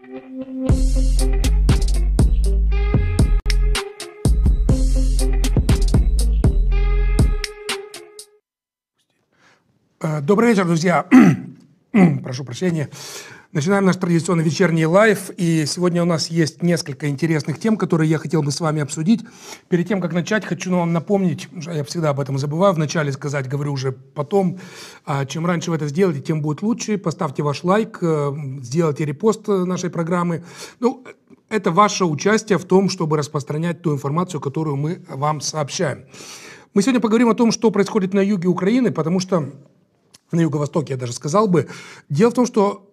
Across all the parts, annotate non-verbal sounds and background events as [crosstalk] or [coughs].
Э, добрый вечер, друзья. [clears throat] Прошу прощения. Начинаем наш традиционный вечерний лайф, и сегодня у нас есть несколько интересных тем, которые я хотел бы с вами обсудить. Перед тем, как начать, хочу вам напомнить, а я всегда об этом забываю, вначале сказать, говорю уже потом, а, чем раньше вы это сделаете, тем будет лучше. Поставьте ваш лайк, э, сделайте репост э, нашей программы. Ну, это ваше участие в том, чтобы распространять ту информацию, которую мы вам сообщаем. Мы сегодня поговорим о том, что происходит на юге Украины, потому что на юго-востоке, я даже сказал бы. Дело в том, что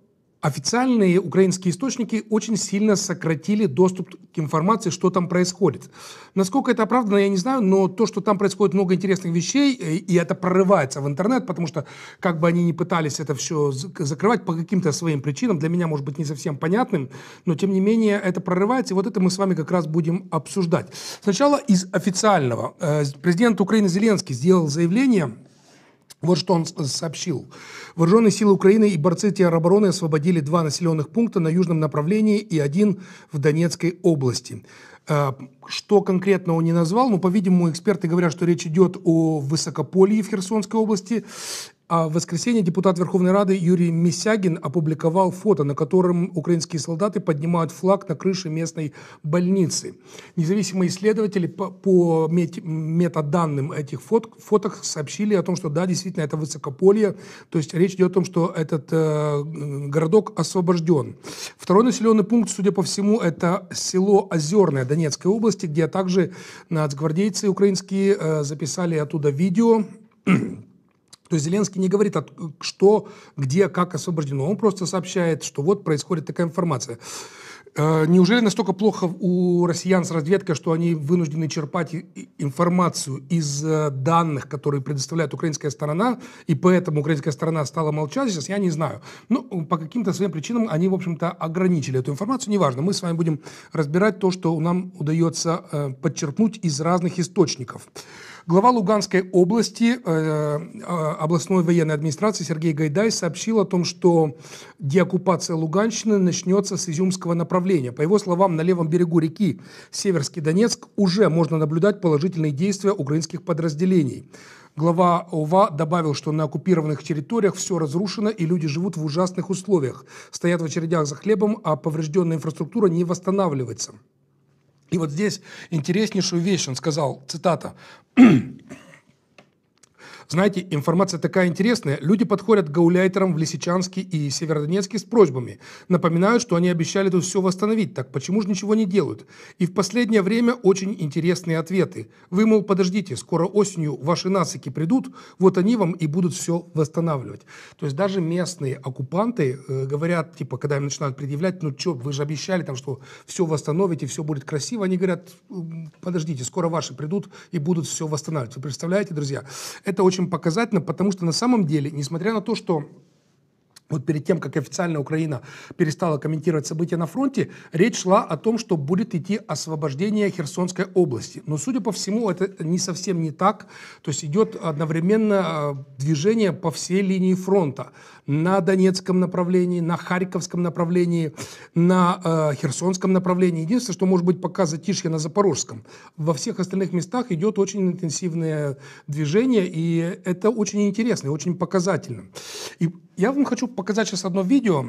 Официальные украинские источники очень сильно сократили доступ к информации, что там происходит. Насколько это оправдано, я не знаю, но то, что там происходит много интересных вещей, э, и это прорывается в интернет, потому что как бы они ни пытались это все закрывать по каким-то своим причинам, для меня, может быть, не совсем понятным, но тем не менее это прорывается, и вот это мы с вами как раз будем обсуждать. Сначала из официального. Э, президент Украины Зеленский сделал заявление, вот что он сообщил. Вооруженные силы Украины и борцы теробороны освободили два населенных пункта на южном направлении и один в Донецкой области. А, что конкретно он не назвал, но, ну, по-видимому, эксперты говорят, что речь идет о Высокополье в Херсонской области а в воскресенье депутат Верховной Рады Юрий Мисягин опубликовал фото, на котором украинские солдаты поднимают флаг на крыше местной больницы. Независимые исследователи по, по мет, метаданным этих фоток сообщили о том, что да, действительно, это высокополье. То есть речь идет о том, что этот э, городок освобожден. Второй населенный пункт, судя по всему, это село Озерное Донецкой области, где также нацгвардейцы украинские э, записали оттуда видео то есть Зеленский не говорит, что, где, как освобождено. Он просто сообщает, что вот происходит такая информация. Э, неужели настолько плохо у россиян с разведкой, что они вынуждены черпать информацию из э, данных, которые предоставляет украинская сторона, и поэтому украинская сторона стала молчать сейчас, я не знаю. Но ну, по каким-то своим причинам они, в общем-то, ограничили эту информацию, неважно. Мы с вами будем разбирать то, что нам удается э, подчеркнуть из разных источников. Глава Луганской области, э, э, областной военной администрации Сергей Гайдай сообщил о том, что деоккупация Луганщины начнется с изюмского направления. По его словам, на левом берегу реки Северский Донецк уже можно наблюдать положительные действия украинских подразделений. Глава ОВА добавил, что на оккупированных территориях все разрушено и люди живут в ужасных условиях, стоят в очередях за хлебом, а поврежденная инфраструктура не восстанавливается. И вот здесь интереснейшую вещь он сказал, цитата, знаете, информация такая интересная. Люди подходят к гауляйтерам в Лисичанске и Северодонецке с просьбами. Напоминают, что они обещали тут все восстановить. Так почему же ничего не делают? И в последнее время очень интересные ответы. Вы, мол, подождите, скоро осенью ваши насыки придут, вот они вам и будут все восстанавливать. То есть даже местные оккупанты э, говорят, типа, когда им начинают предъявлять, ну что, вы же обещали там, что все восстановите, все будет красиво. Они говорят, подождите, скоро ваши придут и будут все восстанавливать. Вы представляете, друзья? Это очень очень показательно, потому что на самом деле, несмотря на то, что вот перед тем, как официально Украина перестала комментировать события на фронте, речь шла о том, что будет идти освобождение Херсонской области. Но, судя по всему, это не совсем не так. То есть идет одновременно а, движение по всей линии фронта. На Донецком направлении, на Харьковском направлении, на э, Херсонском направлении. Единственное, что может быть пока затишье на Запорожском. Во всех остальных местах идет очень интенсивное движение, и это очень интересно и очень показательно. И я вам хочу показать сейчас одно видео.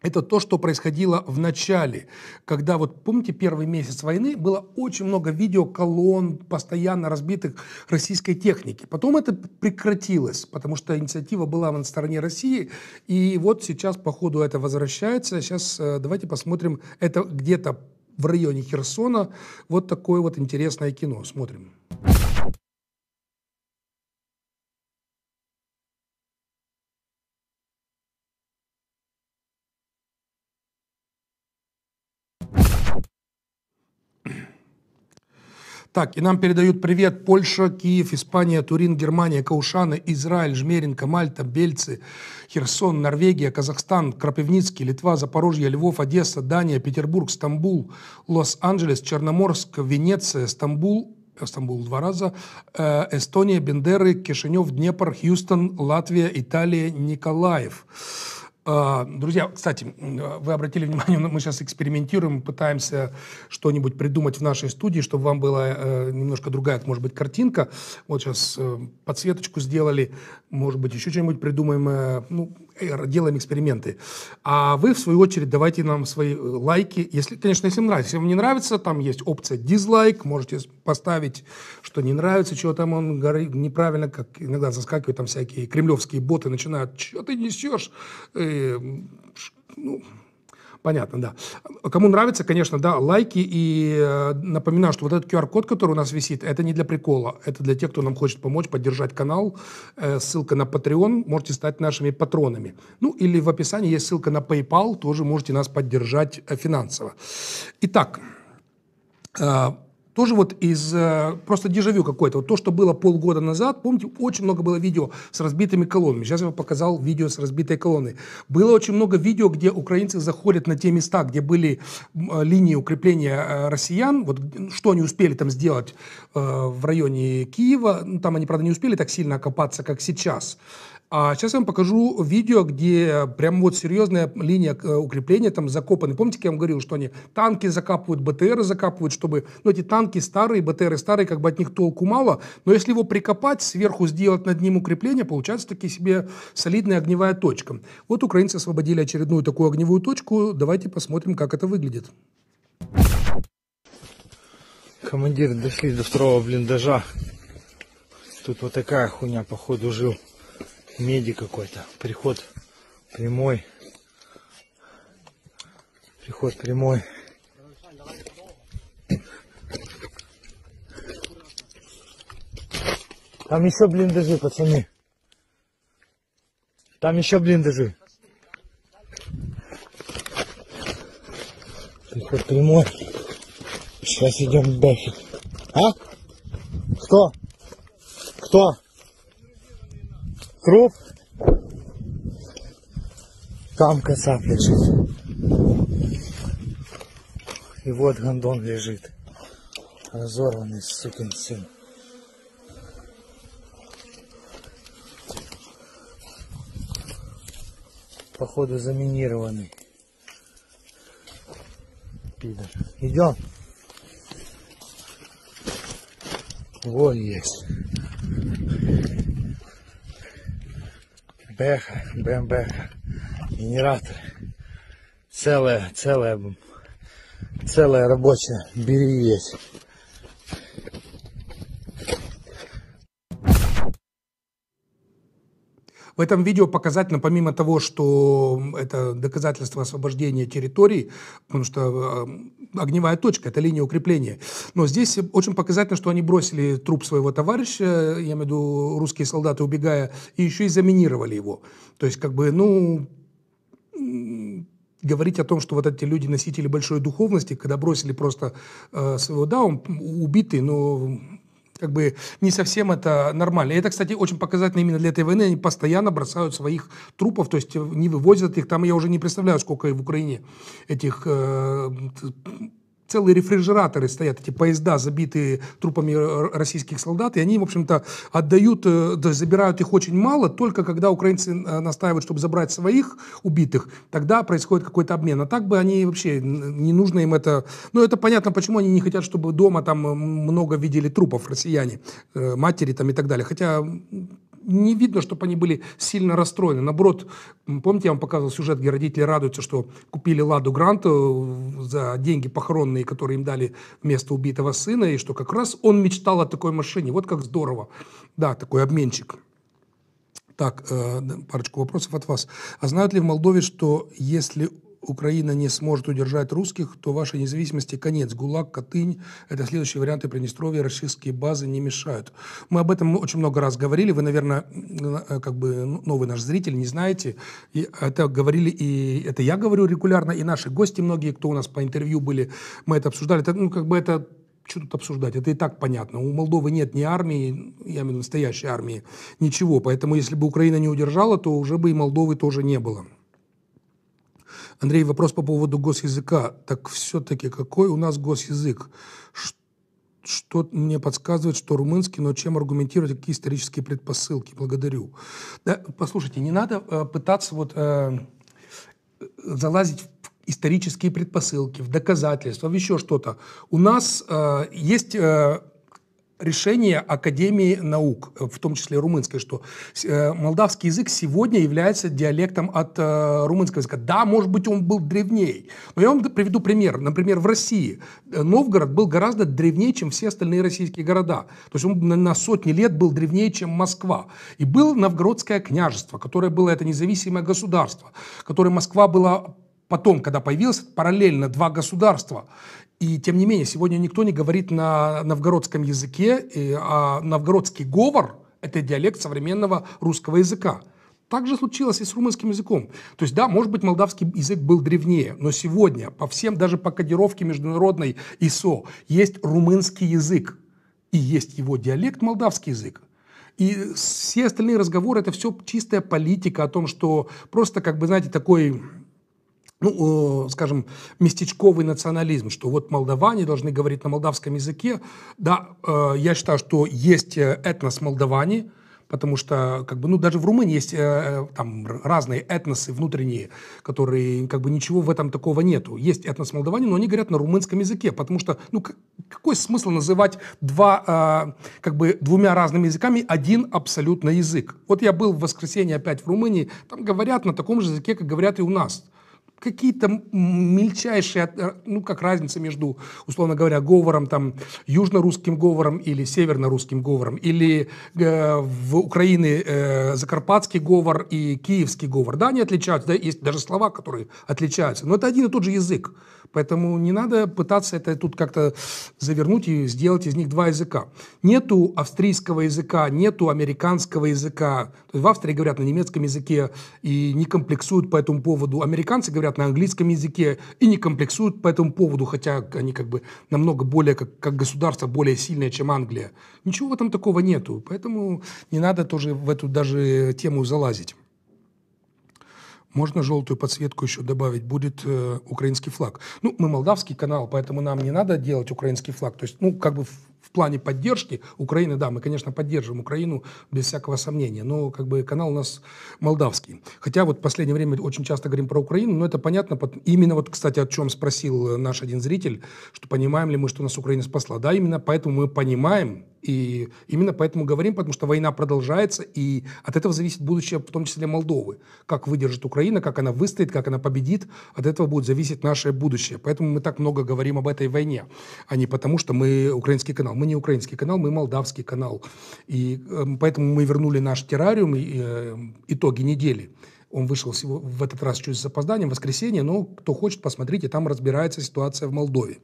Это то, что происходило в начале, когда, вот помните, первый месяц войны было очень много видео колонн постоянно разбитых российской техники. Потом это прекратилось, потому что инициатива была на стороне России, и вот сейчас, по ходу, это возвращается. Сейчас э, давайте посмотрим, это где-то в районе Херсона, вот такое вот интересное кино. Смотрим. Смотрим. Так, и нам передают привет Польша, Киев, Испания, Турин, Германия, Каушаны, Израиль, Жмеринка, Мальта, Бельцы, Херсон, Норвегия, Казахстан, Крапивницкий, Литва, Запорожье, Львов, Одесса, Дания, Петербург, Стамбул, Лос-Анджелес, Черноморск, Венеция, Стамбул, э, Стамбул два раза, э, Эстония, Бендеры, Кишинев, Днепр, Хьюстон, Латвия, Италия, Николаев. А, друзья, кстати, а, вы обратили внимание, ну, мы сейчас экспериментируем, пытаемся что-нибудь придумать в нашей студии, чтобы вам была э, немножко другая, может быть, картинка. Вот сейчас э, подсветочку сделали, может быть, еще что-нибудь придумаем, э, ну, делаем эксперименты. А вы, в свою очередь, давайте нам свои лайки, если, конечно, если нравится. Если вам не нравится, там есть опция дизлайк, можете поставить, что не нравится, чего там он горит неправильно, как иногда заскакивают там всякие кремлевские боты, начинают, что ты несешь, которые, ну, понятно, да. Кому нравится, конечно, да, лайки. И э, напоминаю, что вот этот QR-код, который у нас висит, это не для прикола. Это для тех, кто нам хочет помочь, поддержать канал. Э, ссылка на Patreon. Можете стать нашими патронами. Ну, или в описании есть ссылка на PayPal. Тоже можете нас поддержать э, финансово. Итак, э, тоже вот из э, просто дежавю какой-то. Вот то, что было полгода назад, помните, очень много было видео с разбитыми колоннами. Сейчас я вам показал видео с разбитой колонной. Было очень много видео, где украинцы заходят на те места, где были э, линии укрепления э, россиян. Вот что они успели там сделать э, в районе Киева. Ну, там они, правда, не успели так сильно окопаться, как сейчас. А сейчас я вам покажу видео, где прям вот серьезная линия э, укрепления там закопаны. Помните, я вам говорил, что они танки закапывают, БТРы закапывают, чтобы... Ну, эти танки старые, БТРы старые, как бы от них толку мало. Но если его прикопать, сверху сделать над ним укрепление, получается таки себе солидная огневая точка. Вот украинцы освободили очередную такую огневую точку. Давайте посмотрим, как это выглядит. Командир, дошли до второго блиндажа. Тут вот такая хуйня, походу, жил меди какой-то. Приход прямой. Приход прямой. Там еще блиндажи, пацаны. Там еще блиндажи. Приход прямой. Сейчас идем дальше. А? Кто? Кто? труп. Там кацап лежит. И вот гондон лежит. Разорванный сукин сын. Походу заминированный. Пидор. Идем. Вон есть. БМП, БМБ, генератор. Целая, целая, целая рабочая бери есть. В этом видео показательно, помимо того, что это доказательство освобождения территорий, потому что э, огневая точка, это линия укрепления. Но здесь очень показательно, что они бросили труп своего товарища, я имею в виду русские солдаты, убегая, и еще и заминировали его. То есть, как бы, ну, говорить о том, что вот эти люди носители большой духовности, когда бросили просто э, своего, да, он убитый, но как бы не совсем это нормально. И это, кстати, очень показательно именно для этой войны. Они постоянно бросают своих трупов, то есть не вывозят их. Там я уже не представляю, сколько в Украине этих э, целые рефрижераторы стоят, эти поезда, забитые трупами российских солдат, и они, в общем-то, отдают, э, забирают их очень мало, только когда украинцы э, настаивают, чтобы забрать своих убитых, тогда происходит какой-то обмен. А так бы они вообще, не нужно им это... Ну, это понятно, почему они не хотят, чтобы дома там много видели трупов россияне, э, матери там и так далее. Хотя не видно, чтобы они были сильно расстроены. Наоборот, помните, я вам показывал сюжет, где родители радуются, что купили Ладу Гранту за деньги похоронные, которые им дали вместо убитого сына, и что как раз он мечтал о такой машине. Вот как здорово. Да, такой обменчик. Так, э, парочку вопросов от вас. А знают ли в Молдове, что если Украина не сможет удержать русских, то вашей независимости конец. ГУЛАГ, Катынь – это следующие варианты Приднестровья, российские базы не мешают. Мы об этом очень много раз говорили, вы, наверное, э, как бы ну, новый наш зритель, не знаете. И это говорили и это я говорю регулярно, и наши гости многие, кто у нас по интервью были, мы это обсуждали. Это, ну, как бы это что тут обсуждать? Это и так понятно. У Молдовы нет ни армии, я имею в виду настоящей армии, ничего. Поэтому если бы Украина не удержала, то уже бы и Молдовы тоже не было. Андрей, вопрос по поводу госязыка. Так все-таки какой у нас госязык? Что мне подсказывает, что румынский, но чем аргументировать, какие исторические предпосылки? Благодарю. Да, послушайте, не надо э, пытаться вот э, залазить в исторические предпосылки, в доказательства, в еще что-то. У нас э, есть э, решение Академии наук, в том числе румынской, что э, молдавский язык сегодня является диалектом от э, румынского языка. Да, может быть, он был древней. Но я вам приведу пример. Например, в России э, Новгород был гораздо древнее, чем все остальные российские города. То есть он на сотни лет был древнее, чем Москва. И был Новгородское княжество, которое было это независимое государство, которое Москва была потом, когда появилось, параллельно два государства. И тем не менее, сегодня никто не говорит на новгородском языке, а новгородский говор – это диалект современного русского языка. Так же случилось и с румынским языком. То есть, да, может быть, молдавский язык был древнее, но сегодня по всем, даже по кодировке международной ИСО, есть румынский язык и есть его диалект молдавский язык. И все остальные разговоры – это все чистая политика о том, что просто, как бы, знаете, такой ну, скажем, местечковый национализм, что вот молдаване должны говорить на молдавском языке. Да, э, я считаю, что есть э, этнос молдаване, потому что как бы, ну, даже в Румынии есть э, там разные этносы внутренние, которые как бы ничего в этом такого нету. Есть этнос молдаване, но они говорят на румынском языке, потому что ну, какой смысл называть два, как бы двумя разными языками один абсолютно язык? Вот я был в воскресенье опять в Румынии, там говорят на таком же языке, как говорят и у нас какие-то мельчайшие, э, ну, как разница между, условно говоря, говором, там, южно-русским говором или северно-русским говором, или э, в Украине э, закарпатский говор и киевский говор, да, они отличаются, да, есть даже слова, которые отличаются, но это один и тот же язык. Поэтому не надо пытаться это тут как-то завернуть и сделать из них два языка. Нету австрийского языка, нету американского языка. То есть В Австрии говорят на немецком языке и не комплексуют по этому поводу. Американцы говорят на английском языке и не комплексуют по этому поводу, хотя они как бы намного более, как, как государство, более сильное, чем Англия. Ничего там такого нету. Поэтому не надо тоже в эту даже тему залазить. Можно желтую подсветку еще добавить, будет э, украинский флаг. Ну, мы молдавский канал, поэтому нам не надо делать украинский флаг. То есть, ну, как бы в, в плане поддержки Украины, да, мы, конечно, поддержим Украину без всякого сомнения, но как бы канал у нас молдавский. Хотя вот в последнее время очень часто говорим про Украину, но это понятно. Именно вот, кстати, о чем спросил э, наш один зритель, что понимаем ли мы, что нас Украина спасла. Да, именно поэтому мы понимаем, и именно поэтому говорим, потому что война продолжается, и от этого зависит будущее, в том числе Молдовы. Как выдержит Украина, как она выстоит, как она победит, от этого будет зависеть наше будущее. Поэтому мы так много говорим об этой войне, а не потому, что мы украинский канал. Мы не украинский канал, мы молдавский канал. И эм, поэтому мы вернули наш террариум, и, э, итоги недели. Он вышел в этот раз чуть с в воскресенье, но кто хочет, посмотрите, там разбирается ситуация в Молдове.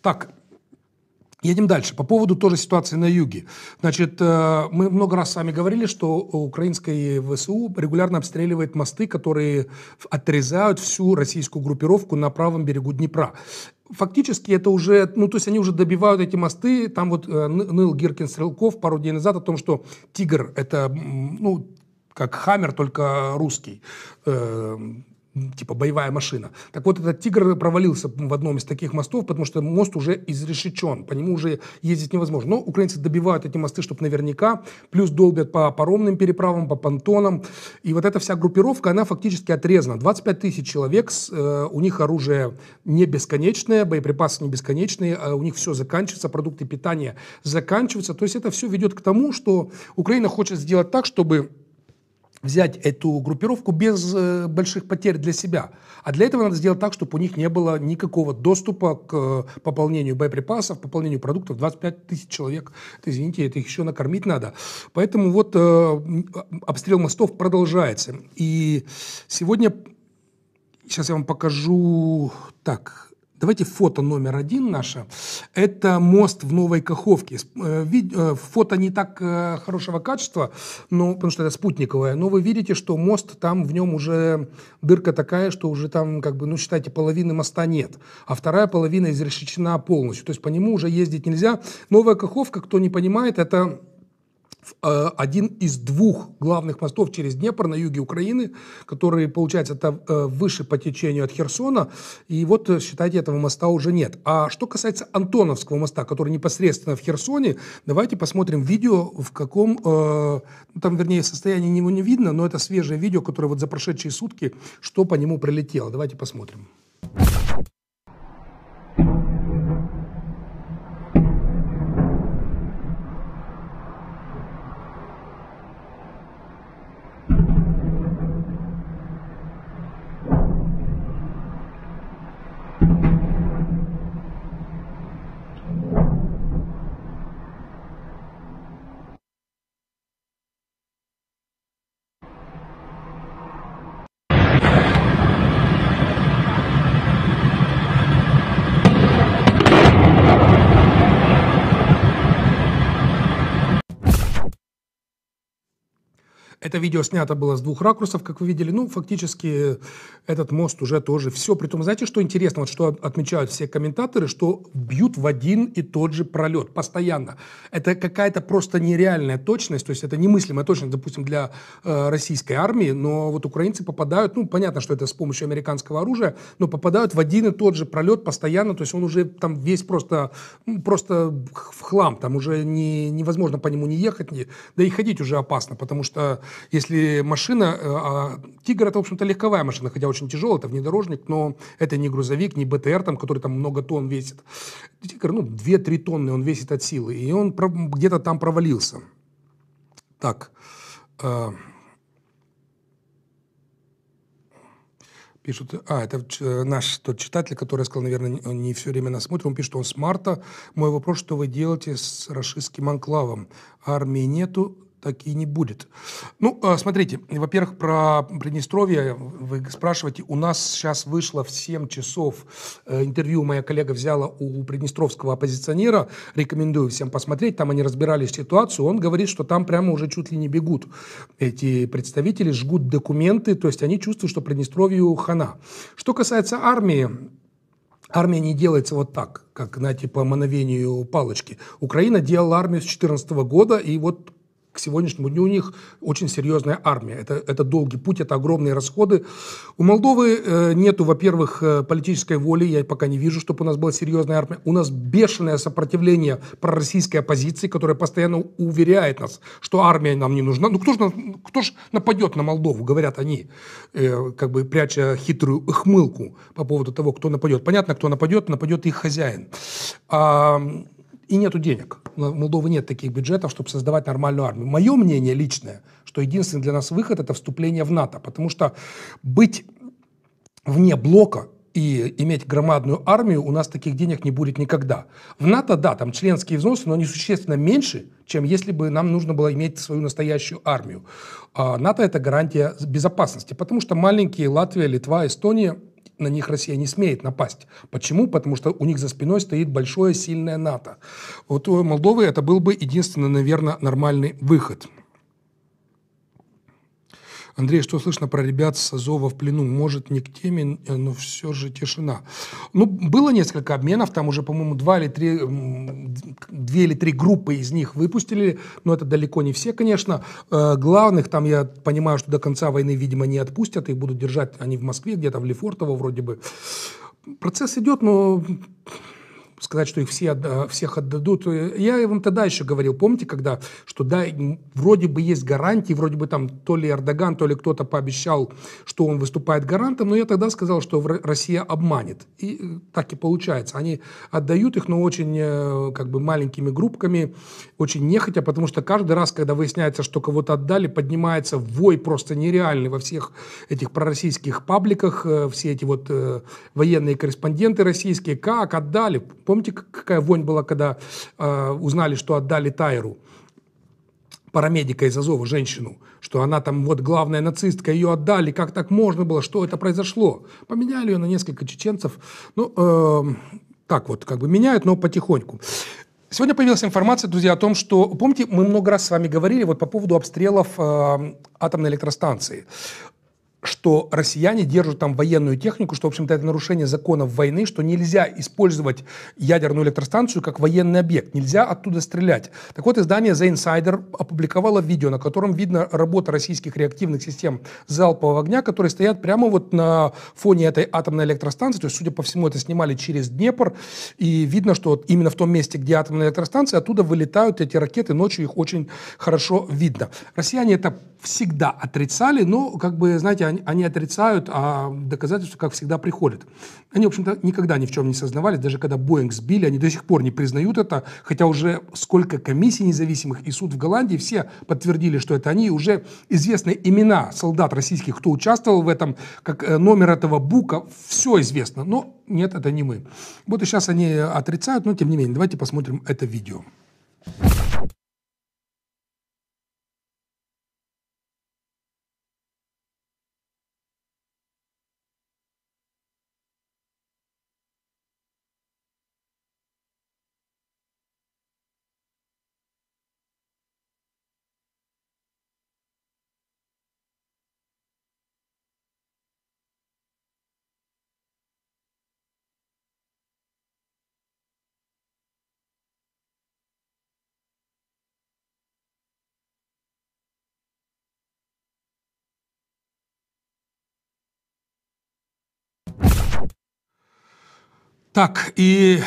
Так, Едем дальше. По поводу тоже ситуации на юге. Значит, э, мы много раз с вами говорили, что украинская ВСУ регулярно обстреливает мосты, которые отрезают всю российскую группировку на правом берегу Днепра фактически это уже, ну, то есть они уже добивают эти мосты. Там вот э, ныл Гиркин Стрелков пару дней назад о том, что «Тигр» — это, ну, как «Хаммер», только русский. Э, типа боевая машина. Так вот, этот «Тигр» провалился в одном из таких мостов, потому что мост уже изрешечен, по нему уже ездить невозможно. Но украинцы добивают эти мосты, чтобы наверняка, плюс долбят по паромным переправам, по понтонам. И вот эта вся группировка, она фактически отрезана. 25 тысяч человек, э, у них оружие не бесконечное, боеприпасы не бесконечные, э, у них все заканчивается, продукты питания заканчиваются. То есть это все ведет к тому, что Украина хочет сделать так, чтобы взять эту группировку без э, больших потерь для себя. А для этого надо сделать так, чтобы у них не было никакого доступа к э, пополнению боеприпасов, пополнению продуктов. 25 тысяч человек, это, извините, это их еще накормить надо. Поэтому вот э, обстрел мостов продолжается. И сегодня, сейчас я вам покажу, так, Давайте фото номер один наше. Это мост в Новой Каховке. Э, э, фото не так э, хорошего качества, но, потому что это спутниковое, но вы видите, что мост там, в нем уже дырка такая, что уже там, как бы, ну, считайте, половины моста нет, а вторая половина изрешечена полностью. То есть по нему уже ездить нельзя. Новая Каховка, кто не понимает, это Э, один из двух главных мостов через Днепр на юге Украины, который, получается, это выше по течению от Херсона, и вот, э, считайте, этого моста уже нет. А что касается Антоновского моста, который непосредственно в Херсоне, давайте посмотрим видео, в каком, э, ну, там, вернее, состояние него не видно, но это свежее видео, которое вот за прошедшие сутки, что по нему прилетело. Давайте посмотрим. Это видео снято было с двух ракурсов, как вы видели. Ну, фактически этот мост уже тоже все. Притом, знаете, что интересно, вот что отмечают все комментаторы, что бьют в один и тот же пролет постоянно. Это какая-то просто нереальная точность, то есть это немыслимая точность, допустим, для э, российской армии, но вот украинцы попадают, ну, понятно, что это с помощью американского оружия, но попадают в один и тот же пролет постоянно, то есть он уже там весь просто, просто в хлам, там уже не, невозможно по нему не ехать, не, да и ходить уже опасно, потому что если машина, э, а, Тигр это, в общем-то, легковая машина, хотя очень тяжелая, это внедорожник, но это не грузовик, не БТР, там, который там много тонн весит. Тигр, ну, 2-3 тонны он весит от силы, и он где-то там провалился. Так. А, пишут, а, это э, наш тот читатель, который сказал, наверное, он не все время нас смотрит, он пишет, он с марта. Мой вопрос, что вы делаете с рашистским анклавом? Армии нету, так и не будет. Ну, а, смотрите, во-первых, про Приднестровье вы спрашиваете. У нас сейчас вышло в 7 часов э, интервью, моя коллега взяла у приднестровского оппозиционера. Рекомендую всем посмотреть. Там они разбирали ситуацию. Он говорит, что там прямо уже чуть ли не бегут эти представители, жгут документы. То есть они чувствуют, что Приднестровью хана. Что касается армии, армия не делается вот так, как, знаете, по мановению палочки. Украина делала армию с 2014 года, и вот к сегодняшнему дню у них очень серьезная армия. Это, это долгий путь, это огромные расходы. У Молдовы э, нету, во-первых, э, политической воли, я пока не вижу, чтобы у нас была серьезная армия. У нас бешеное сопротивление пророссийской оппозиции, которая постоянно уверяет нас, что армия нам не нужна. Ну кто же кто ж нападет на Молдову, говорят они, э, как бы пряча хитрую хмылку по поводу того, кто нападет. Понятно, кто нападет, нападет их хозяин. А, и нету денег. У Молдовы нет таких бюджетов, чтобы создавать нормальную армию. Мое мнение личное, что единственный для нас выход – это вступление в НАТО, потому что быть вне блока и иметь громадную армию, у нас таких денег не будет никогда. В НАТО, да, там членские взносы, но они существенно меньше, чем если бы нам нужно было иметь свою настоящую армию. А НАТО – это гарантия безопасности, потому что маленькие Латвия, Литва, Эстония – на них Россия не смеет напасть. Почему? Потому что у них за спиной стоит большое, сильное НАТО. Вот у Молдовы это был бы единственный, наверное, нормальный выход. Андрей, что слышно про ребят с Азова в плену? Может, не к теме, э, но все же тишина. Ну, было несколько обменов, там уже, по-моему, два или три, две или три группы из них выпустили, но это далеко не все, конечно. Э, главных там, я понимаю, что до конца войны, видимо, не отпустят, их будут держать они в Москве, где-то в Лефортово вроде бы. Процесс идет, но сказать, что их все, всех отдадут. Я вам тогда еще говорил, помните, когда, что да, вроде бы есть гарантии, вроде бы там то ли Эрдоган, то ли кто-то пообещал, что он выступает гарантом, но я тогда сказал, что Россия обманет. И э, так и получается. Они отдают их, но очень э, как бы маленькими группками, очень нехотя, потому что каждый раз, когда выясняется, что кого-то отдали, поднимается вой просто нереальный во всех этих пророссийских пабликах, э, все эти вот военные корреспонденты российские, как отдали, Помните, какая вонь была, когда э, узнали, что отдали Тайру? парамедика из Азова, женщину, что она там вот главная нацистка, ее отдали, как так можно было, что это произошло. Поменяли ее на несколько чеченцев. Ну, э, так вот, как бы меняют, но потихоньку. Сегодня появилась информация, друзья, о том, что, помните, мы много раз с вами говорили вот по поводу обстрелов э, атомной электростанции что россияне держат там военную технику, что, в общем-то, это нарушение законов войны, что нельзя использовать ядерную электростанцию как военный объект, нельзя оттуда стрелять. Так вот, издание The Insider опубликовало видео, на котором видно работа российских реактивных систем залпового огня, которые стоят прямо вот на фоне этой атомной электростанции, то есть, судя по всему, это снимали через Днепр, и видно, что вот именно в том месте, где атомная электростанция, оттуда вылетают эти ракеты, ночью их очень хорошо видно. Россияне это всегда отрицали, но, ну, как бы, знаете, они, они отрицают, а доказательства, как всегда, приходят. Они, в общем-то, никогда ни в чем не сознавались, даже когда Боинг сбили, они до сих пор не признают это, хотя уже сколько комиссий независимых и суд в Голландии, все подтвердили, что это они, уже известны имена солдат российских, кто участвовал в этом, как э, номер этого бука, все известно, но нет, это не мы. Вот и сейчас они отрицают, но тем не менее, давайте посмотрим это видео. Так, и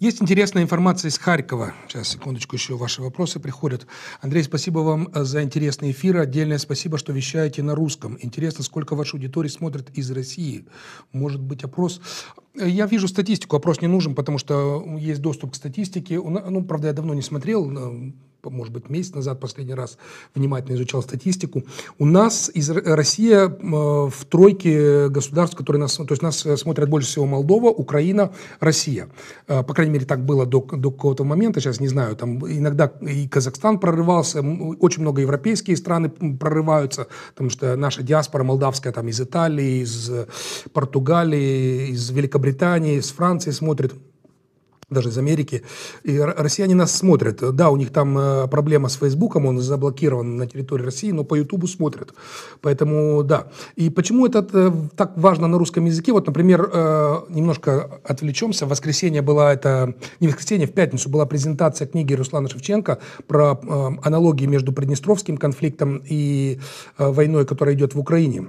есть интересная информация из Харькова. Сейчас, секундочку, еще ваши вопросы приходят. Андрей, спасибо вам э, за интересный эфир. Отдельное спасибо, что вещаете на русском. Интересно, сколько вашей аудитории смотрит из России? Может быть, опрос? Э, я вижу статистику, опрос не нужен, потому что э, есть доступ к статистике. Ну, правда, я давно не смотрел, может быть, месяц назад последний раз внимательно изучал статистику. У нас из Россия э, в тройке государств, которые нас, то есть нас э, смотрят больше всего Молдова, Украина, Россия. Э, по крайней мере, так было до, до какого-то момента, сейчас не знаю, там иногда и Казахстан прорывался, очень много европейские страны прорываются, потому что наша диаспора молдавская там из Италии, из Португалии, из Великобритании, из Франции смотрит даже из Америки. И россияне нас смотрят. Да, у них там э, проблема с Фейсбуком, он заблокирован на территории России, но по Ютубу смотрят. Поэтому да. И почему это э, так важно на русском языке? Вот, например, э, немножко отвлечемся. В воскресенье была это... Не в воскресенье, в пятницу была презентация книги Руслана Шевченко про аналогии между Приднестровским конфликтом и войной, которая идет в Украине.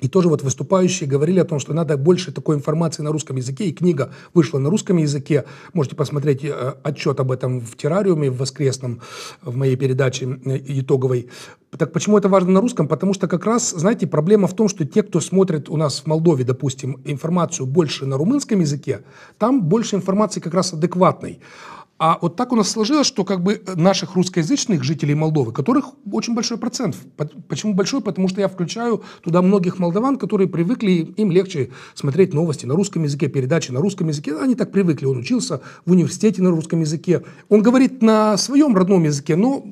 И тоже вот выступающие говорили о том, что надо больше такой информации на русском языке, и книга вышла на русском языке. Можете посмотреть э, отчет об этом в «Террариуме» в воскресном, в моей передаче э, итоговой. Так почему это важно на русском? Потому что как раз, знаете, проблема в том, что те, кто смотрит у нас в Молдове, допустим, информацию больше на румынском языке, там больше информации как раз адекватной. А вот так у нас сложилось, что как бы э, наших русскоязычных жителей Молдовы, которых очень большой процент. Почему большой? Потому что я включаю туда многих молдаван, которые привыкли, им легче смотреть новости на русском языке, передачи на русском языке. Они так привыкли. Он учился в университете на русском языке. Он говорит на своем родном языке, но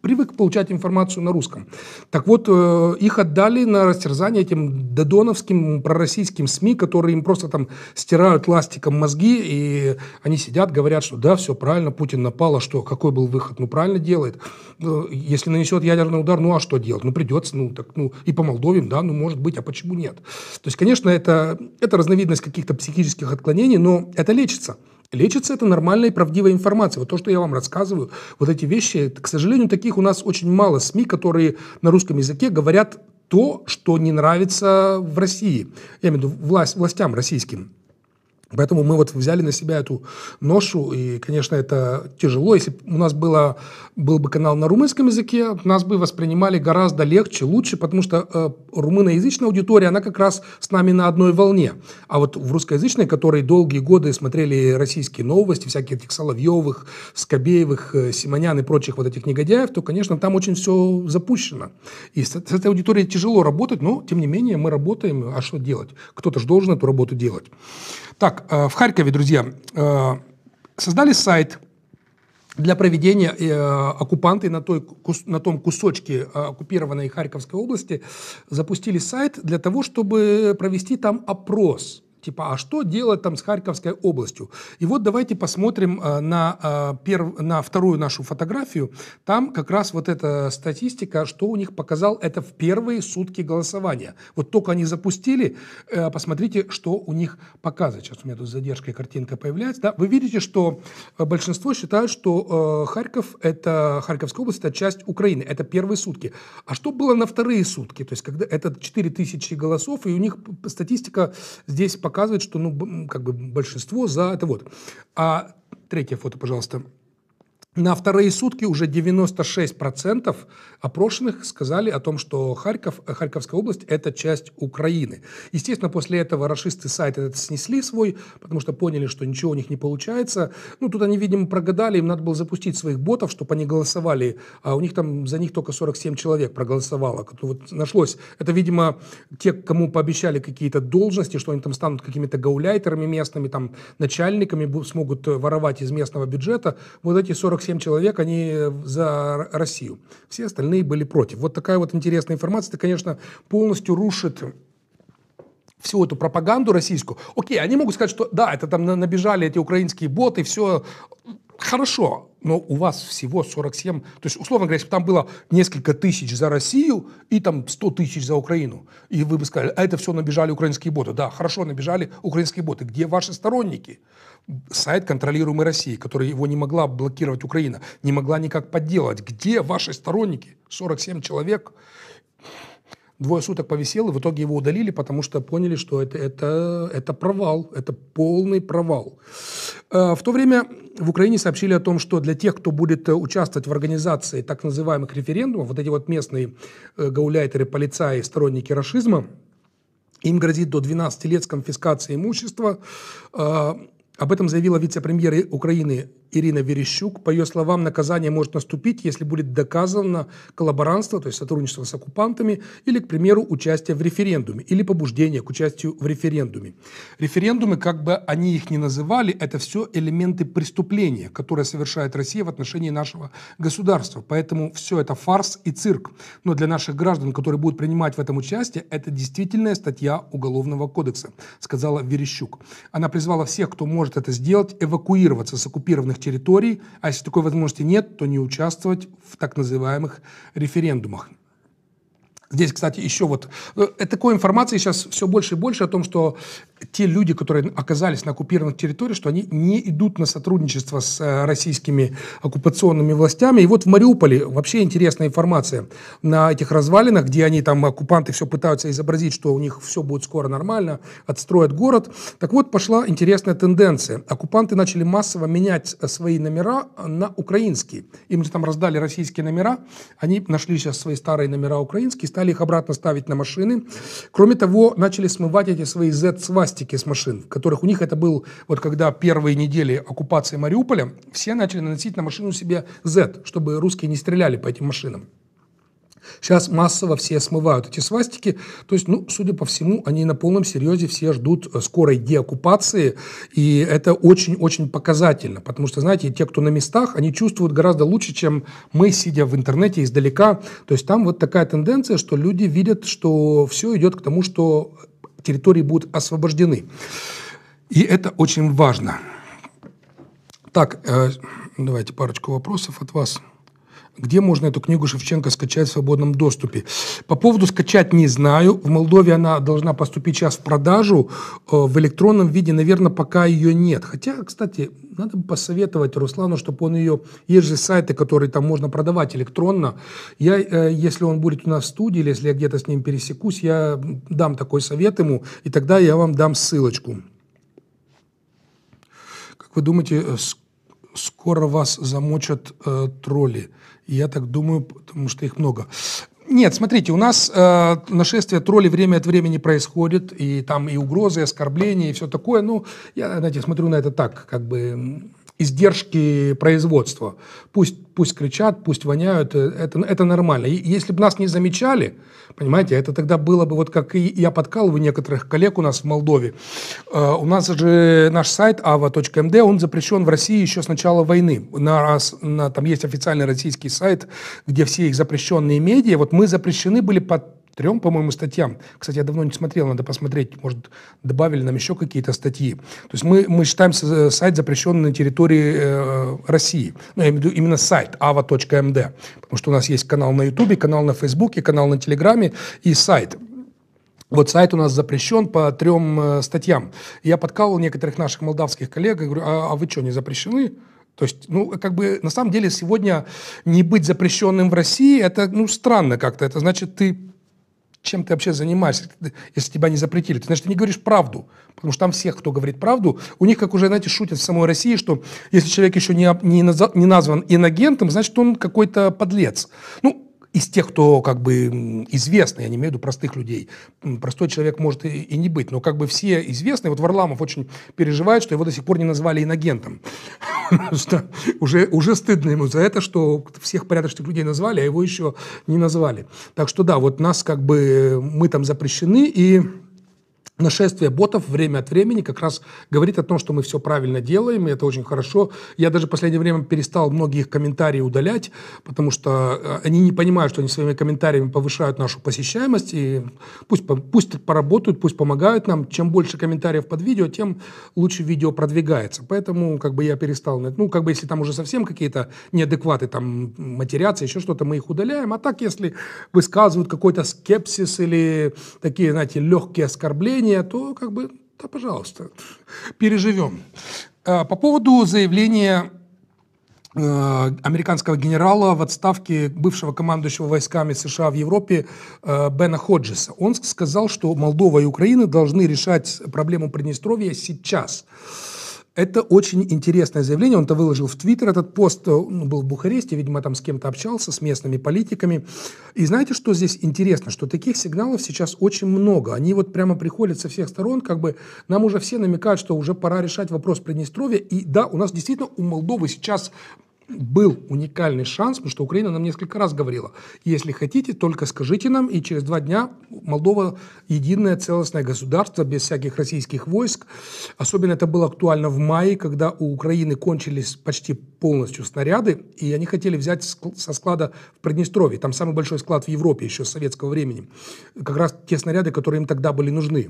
привык получать информацию на русском. Так вот, э, их отдали на растерзание этим додоновским пророссийским СМИ, которые им просто там стирают ластиком мозги, и они сидят, говорят, что да, все правильно, Путин напал, а что, какой был выход? Ну, правильно делает. Э, если нанесет ядерный удар, ну, а что делать? Ну, придется, ну, так, ну, и по Молдове, да, ну, может быть, а почему нет? То есть, конечно, это, это разновидность каких-то психических отклонений, но это лечится. Лечится это нормальная и правдивая информация. Вот то, что я вам рассказываю, вот эти вещи, к сожалению, таких у нас очень мало СМИ, которые на русском языке говорят то, что не нравится в России, я имею в виду власть, властям российским. Поэтому мы вот взяли на себя эту ношу, и, конечно, это тяжело. Если у нас было, был бы канал на румынском языке, нас бы воспринимали гораздо легче, лучше, потому что э, румыноязычная аудитория, она как раз с нами на одной волне. А вот в русскоязычной, которые долгие годы смотрели российские новости, всякие этих Соловьевых, Скобеевых, э, Симонян и прочих вот этих негодяев, то, конечно, там очень все запущено. И с, с этой аудиторией тяжело работать, но, тем не менее, мы работаем, а что делать? Кто-то же должен эту работу делать. Так, э, в Харькове, друзья, э, создали сайт для проведения э, оккупанты на, той, на том кусочке оккупированной Харьковской области запустили сайт для того, чтобы провести там опрос Типа, а что делать там с Харьковской областью? И вот давайте посмотрим э, на, э, перв... на вторую нашу фотографию. Там как раз вот эта статистика, что у них показал, это в первые сутки голосования. Вот только они запустили, э, посмотрите, что у них показывает. Сейчас у меня тут задержкой картинка появляется. Да? Вы видите, что большинство считают, что Харьков, это, Харьковская область, это часть Украины. Это первые сутки. А что было на вторые сутки? То есть, когда это 4000 голосов, и у них статистика здесь показывает показывает, что ну, как бы большинство за это вот. А третье фото, пожалуйста. На вторые сутки уже 96% опрошенных сказали о том, что Харьков, Харьковская область – это часть Украины. Естественно, после этого расисты сайт этот снесли свой, потому что поняли, что ничего у них не получается. Ну, тут они, видимо, прогадали, им надо было запустить своих ботов, чтобы они голосовали, а у них там за них только 47 человек проголосовало. Вот нашлось. Это, видимо, те, кому пообещали какие-то должности, что они там станут какими-то гауляйтерами местными, там, начальниками, смогут воровать из местного бюджета. Вот эти 47 человек, они э, за Россию. Все остальные остальные были против. Вот такая вот интересная информация. Это, конечно, полностью рушит всю эту пропаганду российскую. Окей, они могут сказать, что да, это там набежали эти украинские боты, все хорошо, но у вас всего 47, то есть, условно говоря, если бы там было несколько тысяч за Россию и там 100 тысяч за Украину, и вы бы сказали, а это все набежали украинские боты. Да, хорошо, набежали украинские боты. Где ваши сторонники? сайт контролируемый Россией, который его не могла блокировать Украина, не могла никак подделать. Где ваши сторонники? 47 человек. Двое суток повисел, и в итоге его удалили, потому что поняли, что это, это, это провал, это полный провал. Э, в то время в Украине сообщили о том, что для тех, кто будет э, участвовать в организации так называемых референдумов, вот эти вот местные э, гауляйтеры, полицаи, сторонники расизма, им грозит до 12 лет с конфискацией имущества. Об этом заявила вице-премьер Украины Ирина Верещук. По ее словам, наказание может наступить, если будет доказано коллаборантство, то есть сотрудничество с оккупантами, или, к примеру, участие в референдуме, или побуждение к участию в референдуме. Референдумы, как бы они их ни называли, это все элементы преступления, которые совершает Россия в отношении нашего государства. Поэтому все это фарс и цирк. Но для наших граждан, которые будут принимать в этом участие, это действительная статья Уголовного кодекса, сказала Верещук. Она призвала всех, кто может это сделать, эвакуироваться с оккупированных оккупированных территорий, а если такой возможности нет, то не участвовать в так называемых референдумах. Здесь, кстати, еще вот... Э, такой информации сейчас все больше и больше о том, что те люди, которые оказались на оккупированных территориях, что они не идут на сотрудничество с э, российскими оккупационными властями. И вот в Мариуполе вообще интересная информация на этих развалинах, где они там, оккупанты, все пытаются изобразить, что у них все будет скоро нормально, отстроят город. Так вот, пошла интересная тенденция. Оккупанты начали массово менять э, свои номера э, на украинские. Им же там раздали российские номера, они нашли сейчас свои старые номера украинские, стали их обратно ставить на машины. Кроме того, начали смывать эти свои Z-свасти пластики с машин, в которых у них это был, вот когда первые недели оккупации Мариуполя, все начали наносить на машину себе Z, чтобы русские не стреляли по этим машинам. Сейчас массово все смывают эти свастики. То есть, ну, судя по всему, они на полном серьезе все ждут э, скорой деоккупации. И это очень-очень показательно. Потому что, знаете, те, кто на местах, они чувствуют гораздо лучше, чем мы, сидя в интернете издалека. То есть там вот такая тенденция, что люди видят, что все идет к тому, что территории будут освобождены. И это очень важно. Так, э, давайте парочку вопросов от вас. Где можно эту книгу Шевченко скачать в свободном доступе? По поводу скачать не знаю. В Молдове она должна поступить сейчас в продажу. Э, в электронном виде, наверное, пока ее нет. Хотя, кстати, надо бы посоветовать Руслану, чтобы он ее... Есть же сайты, которые там можно продавать электронно. Я, э, если он будет у нас в студии, или если я где-то с ним пересекусь, я дам такой совет ему, и тогда я вам дам ссылочку. Как вы думаете, э, скоро вас замочат э, тролли. Я так думаю, потому что их много. Нет, смотрите, у нас э, нашествие троллей время от времени происходит, и там и угрозы, и оскорбления, и все такое. Ну, я, знаете, смотрю на это так, как бы издержки производства. Пусть, пусть кричат, пусть воняют, э, это, это нормально. И если бы нас не замечали, понимаете, это тогда было бы, вот как и я подкалываю некоторых коллег у нас в Молдове. Э, у нас же наш сайт ava.md, эм он запрещен в России еще с начала войны. На, на, там есть официальный российский сайт, где все их запрещенные медиа. Вот мы запрещены были под трем, по-моему, статьям. Кстати, я давно не смотрел, надо посмотреть, может, добавили нам еще какие-то статьи. То есть мы, мы считаем э, сайт запрещенным на территории э, России. Ну, я имею в виду именно сайт ava.md, эм потому что у нас есть канал на Ютубе, канал на Фейсбуке, канал на Телеграме и сайт. Вот сайт у нас запрещен по трем э, статьям. Я подкалывал некоторых наших молдавских коллег и говорю, а, а вы что, не запрещены? То есть, ну, как бы, на самом деле, сегодня не быть запрещенным в России, это, ну, странно как-то. Это значит, ты чем ты вообще занимаешься, если тебя не запретили? Ты, значит, ты не говоришь правду. Потому что там всех, кто говорит правду, у них, как уже, знаете, шутят в самой России, что если человек еще не, не, не назван иногентом, значит, он какой-то подлец. Ну, из тех, кто как бы известный, я не имею в виду простых людей. Простой человек может и, и не быть, но как бы все известные, вот Варламов очень переживает, что его до сих пор не назвали иногентом, [laughs] уже, уже стыдно ему за это, что всех порядочных людей назвали, а его еще не назвали. Так что да, вот нас как бы, мы там запрещены, и нашествие ботов время от времени как раз говорит о том, что мы все правильно делаем, и это очень хорошо. Я даже в последнее время перестал многие их комментарии удалять, потому что э, они не понимают, что они своими комментариями повышают нашу посещаемость, и пусть, пусть поработают, пусть помогают нам. Чем больше комментариев под видео, тем лучше видео продвигается. Поэтому как бы я перестал, ну как бы если там уже совсем какие-то неадекваты, там матерятся, еще что-то, мы их удаляем. А так, если высказывают какой-то скепсис или такие, знаете, легкие оскорбления, заявление, то как бы, да, пожалуйста, переживем. А, по поводу заявления э, американского генерала в отставке бывшего командующего войсками США в Европе э, Бена Ходжеса. Он сказал, что Молдова и Украина должны решать проблему Приднестровья сейчас. Сейчас это очень интересное заявление. Он это выложил в Твиттер. Этот пост ну, был в Бухаресте, видимо, там с кем-то общался, с местными политиками. И знаете, что здесь интересно? Что таких сигналов сейчас очень много. Они вот прямо приходят со всех сторон, как бы нам уже все намекают, что уже пора решать вопрос Приднестровья. И да, у нас действительно у Молдовы сейчас был уникальный шанс, потому что Украина нам несколько раз говорила, если хотите, только скажите нам, и через два дня Молдова единое целостное государство без всяких российских войск. Особенно это было актуально в мае, когда у Украины кончились почти полностью снаряды, и они хотели взять со склада в Приднестровье, там самый большой склад в Европе еще с советского времени, как раз те снаряды, которые им тогда были нужны.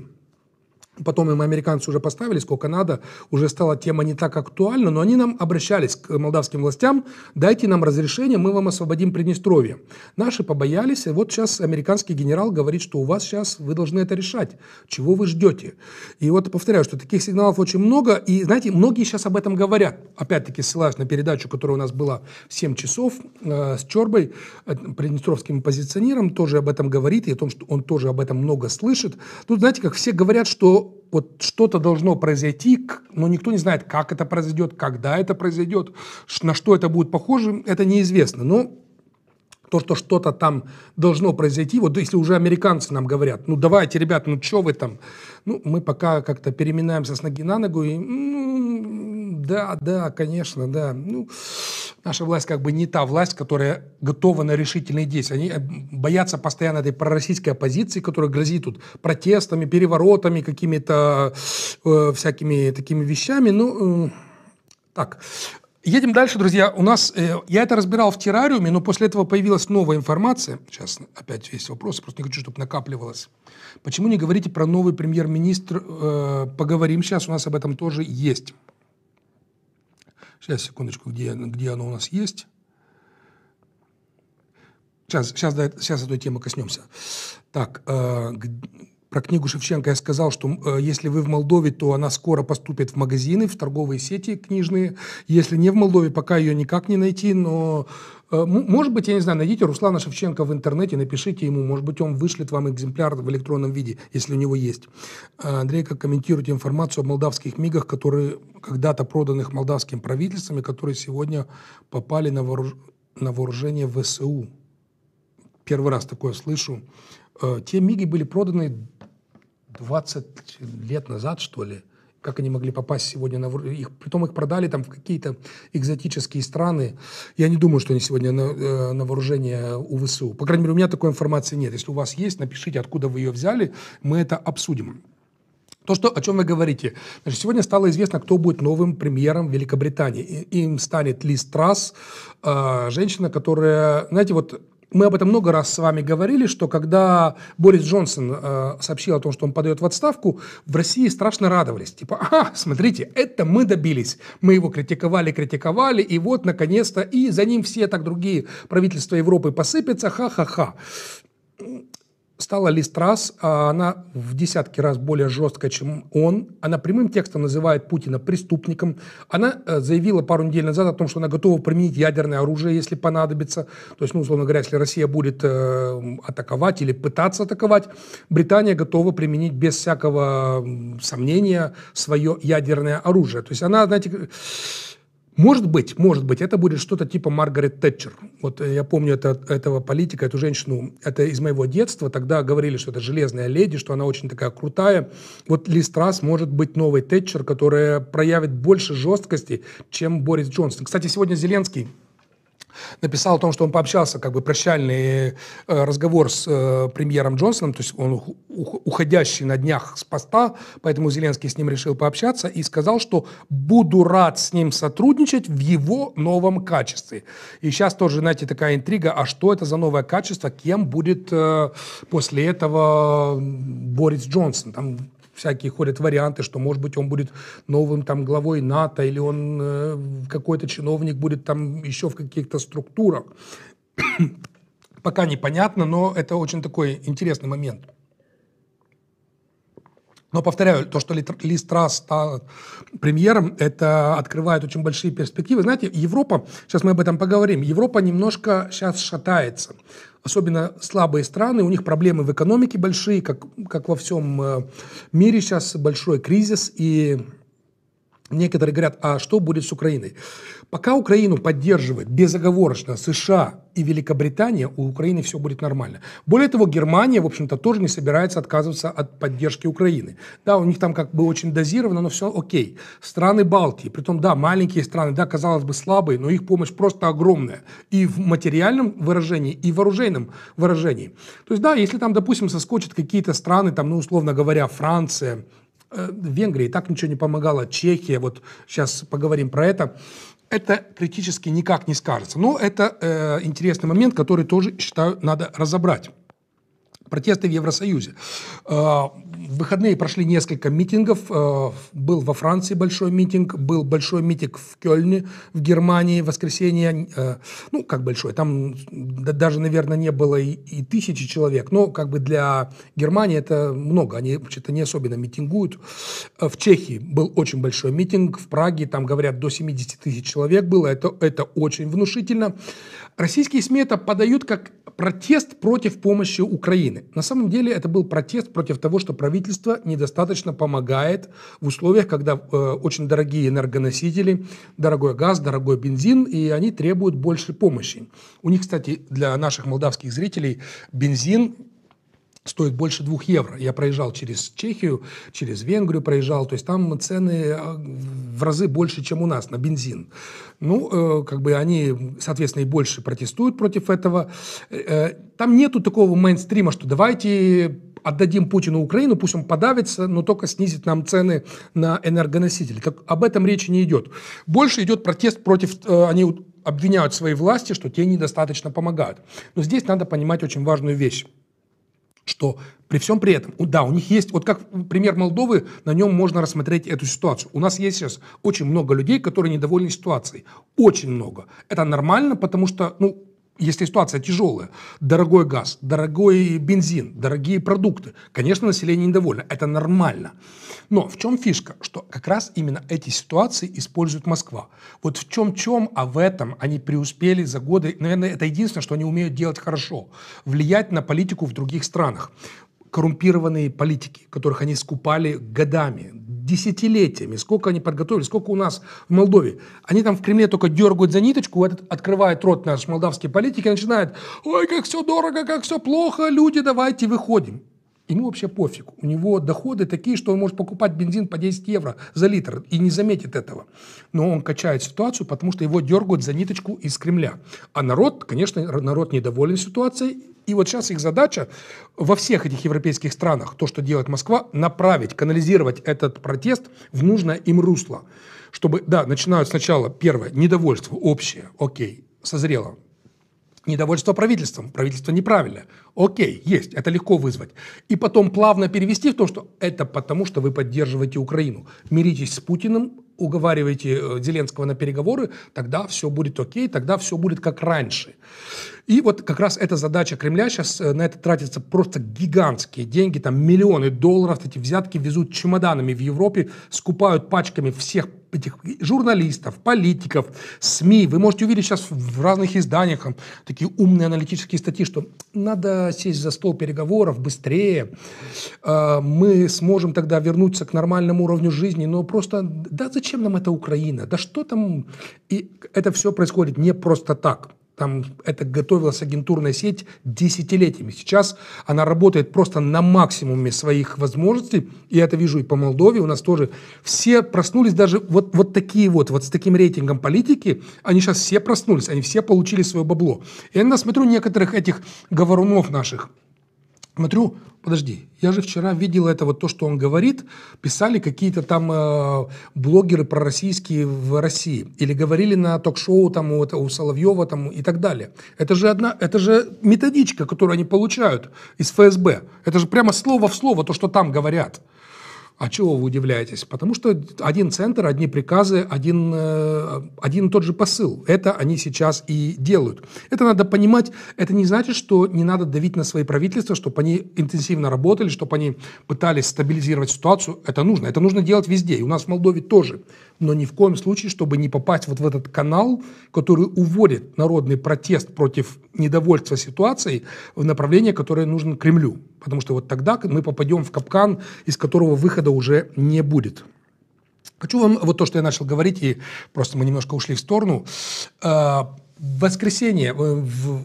Потом им американцы уже поставили, сколько надо, уже стала тема не так актуальна, но они нам обращались к молдавским властям, дайте нам разрешение, мы вам освободим Приднестровье. Наши побоялись, и вот сейчас американский генерал говорит, что у вас сейчас, вы должны это решать, чего вы ждете. И вот повторяю, что таких сигналов очень много, и знаете, многие сейчас об этом говорят. Опять-таки ссылаюсь на передачу, которая у нас была в 7 часов э, с Чорбой, э, приднестровским оппозиционером, тоже об этом говорит, и о том, что он тоже об этом много слышит. Тут знаете, как все говорят, что вот что-то должно произойти, но никто не знает, как это произойдет, когда это произойдет, на что это будет похоже, это неизвестно. Но то, что что-то там должно произойти, вот если уже американцы нам говорят, ну давайте, ребят, ну что вы там, ну мы пока как-то переминаемся с ноги на ногу и ну, да, да, конечно, да. Ну, наша власть как бы не та власть, которая готова на решительные действия. Они э, боятся постоянно этой пророссийской оппозиции, которая грозит тут протестами, переворотами, какими-то э, всякими такими вещами. Ну, э, так. Едем дальше, друзья. У нас, э, я это разбирал в террариуме, но после этого появилась новая информация. Сейчас опять весь вопрос, просто не хочу, чтобы накапливалось. Почему не говорите про новый премьер-министр? Э, поговорим сейчас, у нас об этом тоже есть. Сейчас, секундочку, где, где оно у нас есть. Сейчас, сейчас, сейчас этой темы коснемся. Так, э, про книгу Шевченко я сказал, что э, если вы в Молдове, то она скоро поступит в магазины, в торговые сети книжные. Если не в Молдове, пока ее никак не найти, но э, может быть, я не знаю, найдите Руслана Шевченко в интернете, напишите ему, может быть, он вышлет вам экземпляр в электронном виде, если у него есть. А Андрей, как комментируете информацию о молдавских мигах, которые когда-то проданных молдавским правительствами, которые сегодня попали на, вооруж... на вооружение ВСУ? Первый раз такое слышу. Э, те миги были проданы 20 лет назад, что ли, как они могли попасть сегодня на их, притом их продали там в какие-то экзотические страны. Я не думаю, что они сегодня на, э, на вооружение у ВСУ. По крайней мере, у меня такой информации нет. Если у вас есть, напишите, откуда вы ее взяли, мы это обсудим. То, что, о чем вы говорите. Значит, сегодня стало известно, кто будет новым премьером Великобритании. И, им станет Лиз Трасс, э, женщина, которая, знаете, вот мы об этом много раз с вами говорили, что когда Борис Джонсон э, сообщил о том, что он подает в отставку, в России страшно радовались. Типа, ага, смотрите, это мы добились. Мы его критиковали, критиковали, и вот, наконец-то, и за ним все так другие правительства Европы посыпятся, ха-ха-ха стала Ли Страс, а, она в десятки раз более жесткая, чем он. Она прямым текстом называет Путина преступником. Она э, заявила пару недель назад о том, что она готова применить ядерное оружие, если понадобится. То есть, ну, условно говоря, если Россия будет э, атаковать или пытаться атаковать, Британия готова применить без всякого сомнения свое ядерное оружие. То есть она, знаете, может быть, может быть, это будет что-то типа Маргарет Тэтчер. Вот э, я помню это, этого политика, эту женщину, это из моего детства. Тогда говорили, что это железная леди, что она очень такая крутая. Вот Ли Страс может быть новый Тэтчер, которая проявит больше жесткости, чем Борис Джонсон. Кстати, сегодня Зеленский написал о том, что он пообщался, как бы прощальный э, разговор с э, премьером Джонсоном, то есть он уходящий на днях с поста, поэтому Зеленский с ним решил пообщаться и сказал, что буду рад с ним сотрудничать в его новом качестве. И сейчас тоже, знаете, такая интрига, а что это за новое качество, кем будет э, после этого Борис Джонсон? Там всякие ходят варианты, что, может быть, он будет новым там главой НАТО, или он э, какой-то чиновник будет там еще в каких-то структурах. [coughs] Пока непонятно, но это очень такой интересный момент. Но, повторяю, то, что Ли Страс стал премьером, это открывает очень большие перспективы. Знаете, Европа, сейчас мы об этом поговорим, Европа немножко сейчас шатается. Особенно слабые страны, у них проблемы в экономике большие, как, как во всем э, мире сейчас большой кризис, и Некоторые говорят, а что будет с Украиной? Пока Украину поддерживает безоговорочно США и Великобритания, у Украины все будет нормально. Более того, Германия, в общем-то, тоже не собирается отказываться от поддержки Украины. Да, у них там как бы очень дозировано, но все окей. Страны Балтии, притом, да, маленькие страны, да, казалось бы, слабые, но их помощь просто огромная. И в материальном выражении, и в вооруженном выражении. То есть, да, если там, допустим, соскочат какие-то страны, там, ну, условно говоря, Франция, Э, Венгрии так ничего не помогало, Чехия, вот сейчас поговорим про это, это критически никак не скажется. Но это э, интересный момент, который тоже, считаю, надо разобрать протесты в Евросоюзе. А, в выходные прошли несколько митингов. А, был во Франции большой митинг, был большой митинг в Кёльне, в Германии, в воскресенье. А, ну, как большой, там даже, наверное, не было и, и тысячи человек, но как бы для Германии это много, они что то не особенно митингуют. В Чехии был очень большой митинг, в Праге, там, говорят, до 70 тысяч человек было, это, это очень внушительно. Российские СМИ это подают как протест против помощи Украины. На самом деле это был протест против того, что правительство недостаточно помогает в условиях, когда э, очень дорогие энергоносители, дорогой газ, дорогой бензин, и они требуют больше помощи. У них, кстати, для наших молдавских зрителей бензин стоит больше двух евро. Я проезжал через Чехию, через Венгрию проезжал, то есть там цены э, в разы больше, чем у нас на бензин. Ну, э, как бы они, соответственно, и больше протестуют против этого. Э, там нету такого мейнстрима, что давайте отдадим Путину Украину, пусть он подавится, но только снизит нам цены на энергоносители. Так об этом речи не идет. Больше идет протест против, э, они обвиняют свои власти, что те недостаточно помогают. Но здесь надо понимать очень важную вещь что при всем при этом, да, у них есть, вот как пример Молдовы, на нем можно рассмотреть эту ситуацию. У нас есть сейчас очень много людей, которые недовольны ситуацией. Очень много. Это нормально, потому что, ну, если ситуация тяжелая, дорогой газ, дорогой бензин, дорогие продукты, конечно, население недовольно, это нормально. Но в чем фишка? Что как раз именно эти ситуации использует Москва. Вот в чем-чем, а в этом они преуспели за годы. Наверное, это единственное, что они умеют делать хорошо. Влиять на политику в других странах коррумпированные политики, которых они скупали годами, десятилетиями, сколько они подготовили, сколько у нас в Молдове. Они там в Кремле только дергают за ниточку, этот открывает рот наш молдавский политик и начинает ой, как все дорого, как все плохо, люди, давайте выходим. Ему вообще пофиг. У него доходы такие, что он может покупать бензин по 10 евро за литр и не заметит этого. Но он качает ситуацию, потому что его дергают за ниточку из Кремля. А народ, конечно, народ недоволен ситуацией. И вот сейчас их задача во всех этих европейских странах, то, что делает Москва, направить, канализировать этот протест в нужное им русло. Чтобы, да, начинают сначала, первое, недовольство общее, окей, созрело, недовольство правительством, правительство неправильно. Окей, есть, это легко вызвать. И потом плавно перевести в то, что это потому, что вы поддерживаете Украину. Миритесь с Путиным, уговаривайте э, Зеленского на переговоры, тогда все будет окей, тогда все будет как раньше. И вот как раз эта задача Кремля сейчас, э, на это тратятся просто гигантские деньги, там миллионы долларов, эти взятки везут чемоданами в Европе, скупают пачками всех этих журналистов, политиков, СМИ. Вы можете увидеть сейчас в разных изданиях там, такие умные аналитические статьи, что надо сесть за стол переговоров быстрее, э, мы сможем тогда вернуться к нормальному уровню жизни, но просто, да зачем нам эта Украина, да что там, и это все происходит не просто так. Там это готовилась агентурная сеть десятилетиями. Сейчас она работает просто на максимуме своих возможностей. И я это вижу и по Молдове. У нас тоже все проснулись, даже вот, вот такие вот, вот с таким рейтингом политики, они сейчас все проснулись, они все получили свое бабло. Я иногда смотрю некоторых этих говорунов наших, смотрю, подожди, я же вчера видел это вот то, что он говорит, писали какие-то там э, блогеры пророссийские в России, или говорили на ток-шоу там у, у Соловьева там и так далее. Это же одна, это же методичка, которую они получают из ФСБ. Это же прямо слово в слово то, что там говорят. А чего вы удивляетесь? Потому что один центр, одни приказы, один, э, один и тот же посыл. Это они сейчас и делают. Это надо понимать. Это не значит, что не надо давить на свои правительства, чтобы они интенсивно работали, чтобы они пытались стабилизировать ситуацию. Это нужно. Это нужно делать везде. И у нас в Молдове тоже. Но ни в коем случае, чтобы не попасть вот в этот канал, который уводит народный протест против недовольства ситуацией в направление, которое нужно Кремлю. Потому что вот тогда мы попадем в капкан, из которого выхода уже не будет. Хочу вам вот то, что я начал говорить, и просто мы немножко ушли в сторону. А, в воскресенье, э, в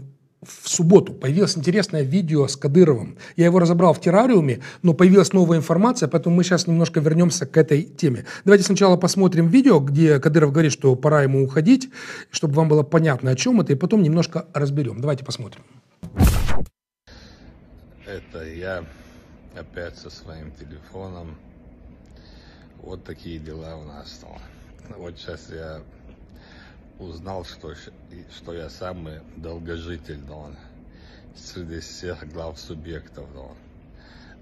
в субботу появилось интересное видео с Кадыровым. Я его разобрал в террариуме, но появилась новая информация, поэтому мы сейчас немножко вернемся к этой теме. Давайте сначала посмотрим видео, где Кадыров говорит, что пора ему уходить, чтобы вам было понятно, о чем это, и потом немножко разберем. Давайте посмотрим это я опять со своим телефоном. Вот такие дела у нас там. Вот сейчас я узнал, что, что я самый долгожитель Дон среди всех глав субъектов Дон.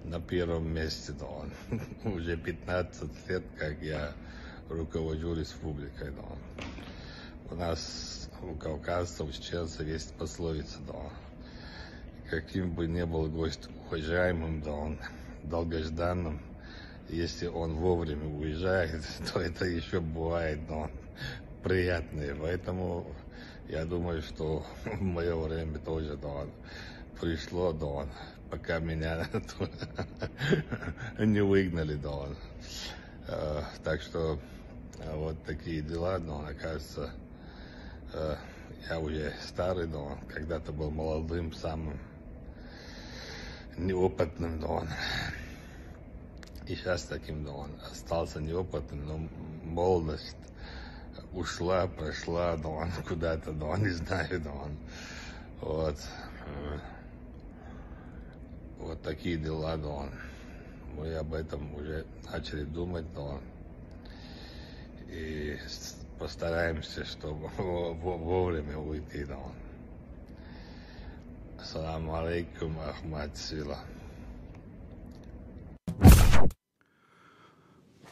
На первом месте Дон. [laughs] Уже 15 лет, как я руковожу республикой Дон. У нас у кавказцев, у чеченцев есть пословица Дон каким бы ни был гость уважаемым, да он долгожданным, если он вовремя уезжает, [laughs] то это еще бывает, но приятные. Поэтому я думаю, что [laughs] в мое время тоже да, пришло, да, пока меня [laughs] не выгнали, да. Э, так что э, вот такие дела, но оказывается, э, я уже старый, но когда-то был молодым самым неопытным он И сейчас таким он Остался неопытным, но молодость ушла, прошла он [laughs] куда-то, он не знает знаю, он Вот. Вот такие дела, он Мы об этом уже начали думать, Дон. И постараемся, чтобы [laughs] вовремя уйти, он Салам алейкум, Ахмад Сила.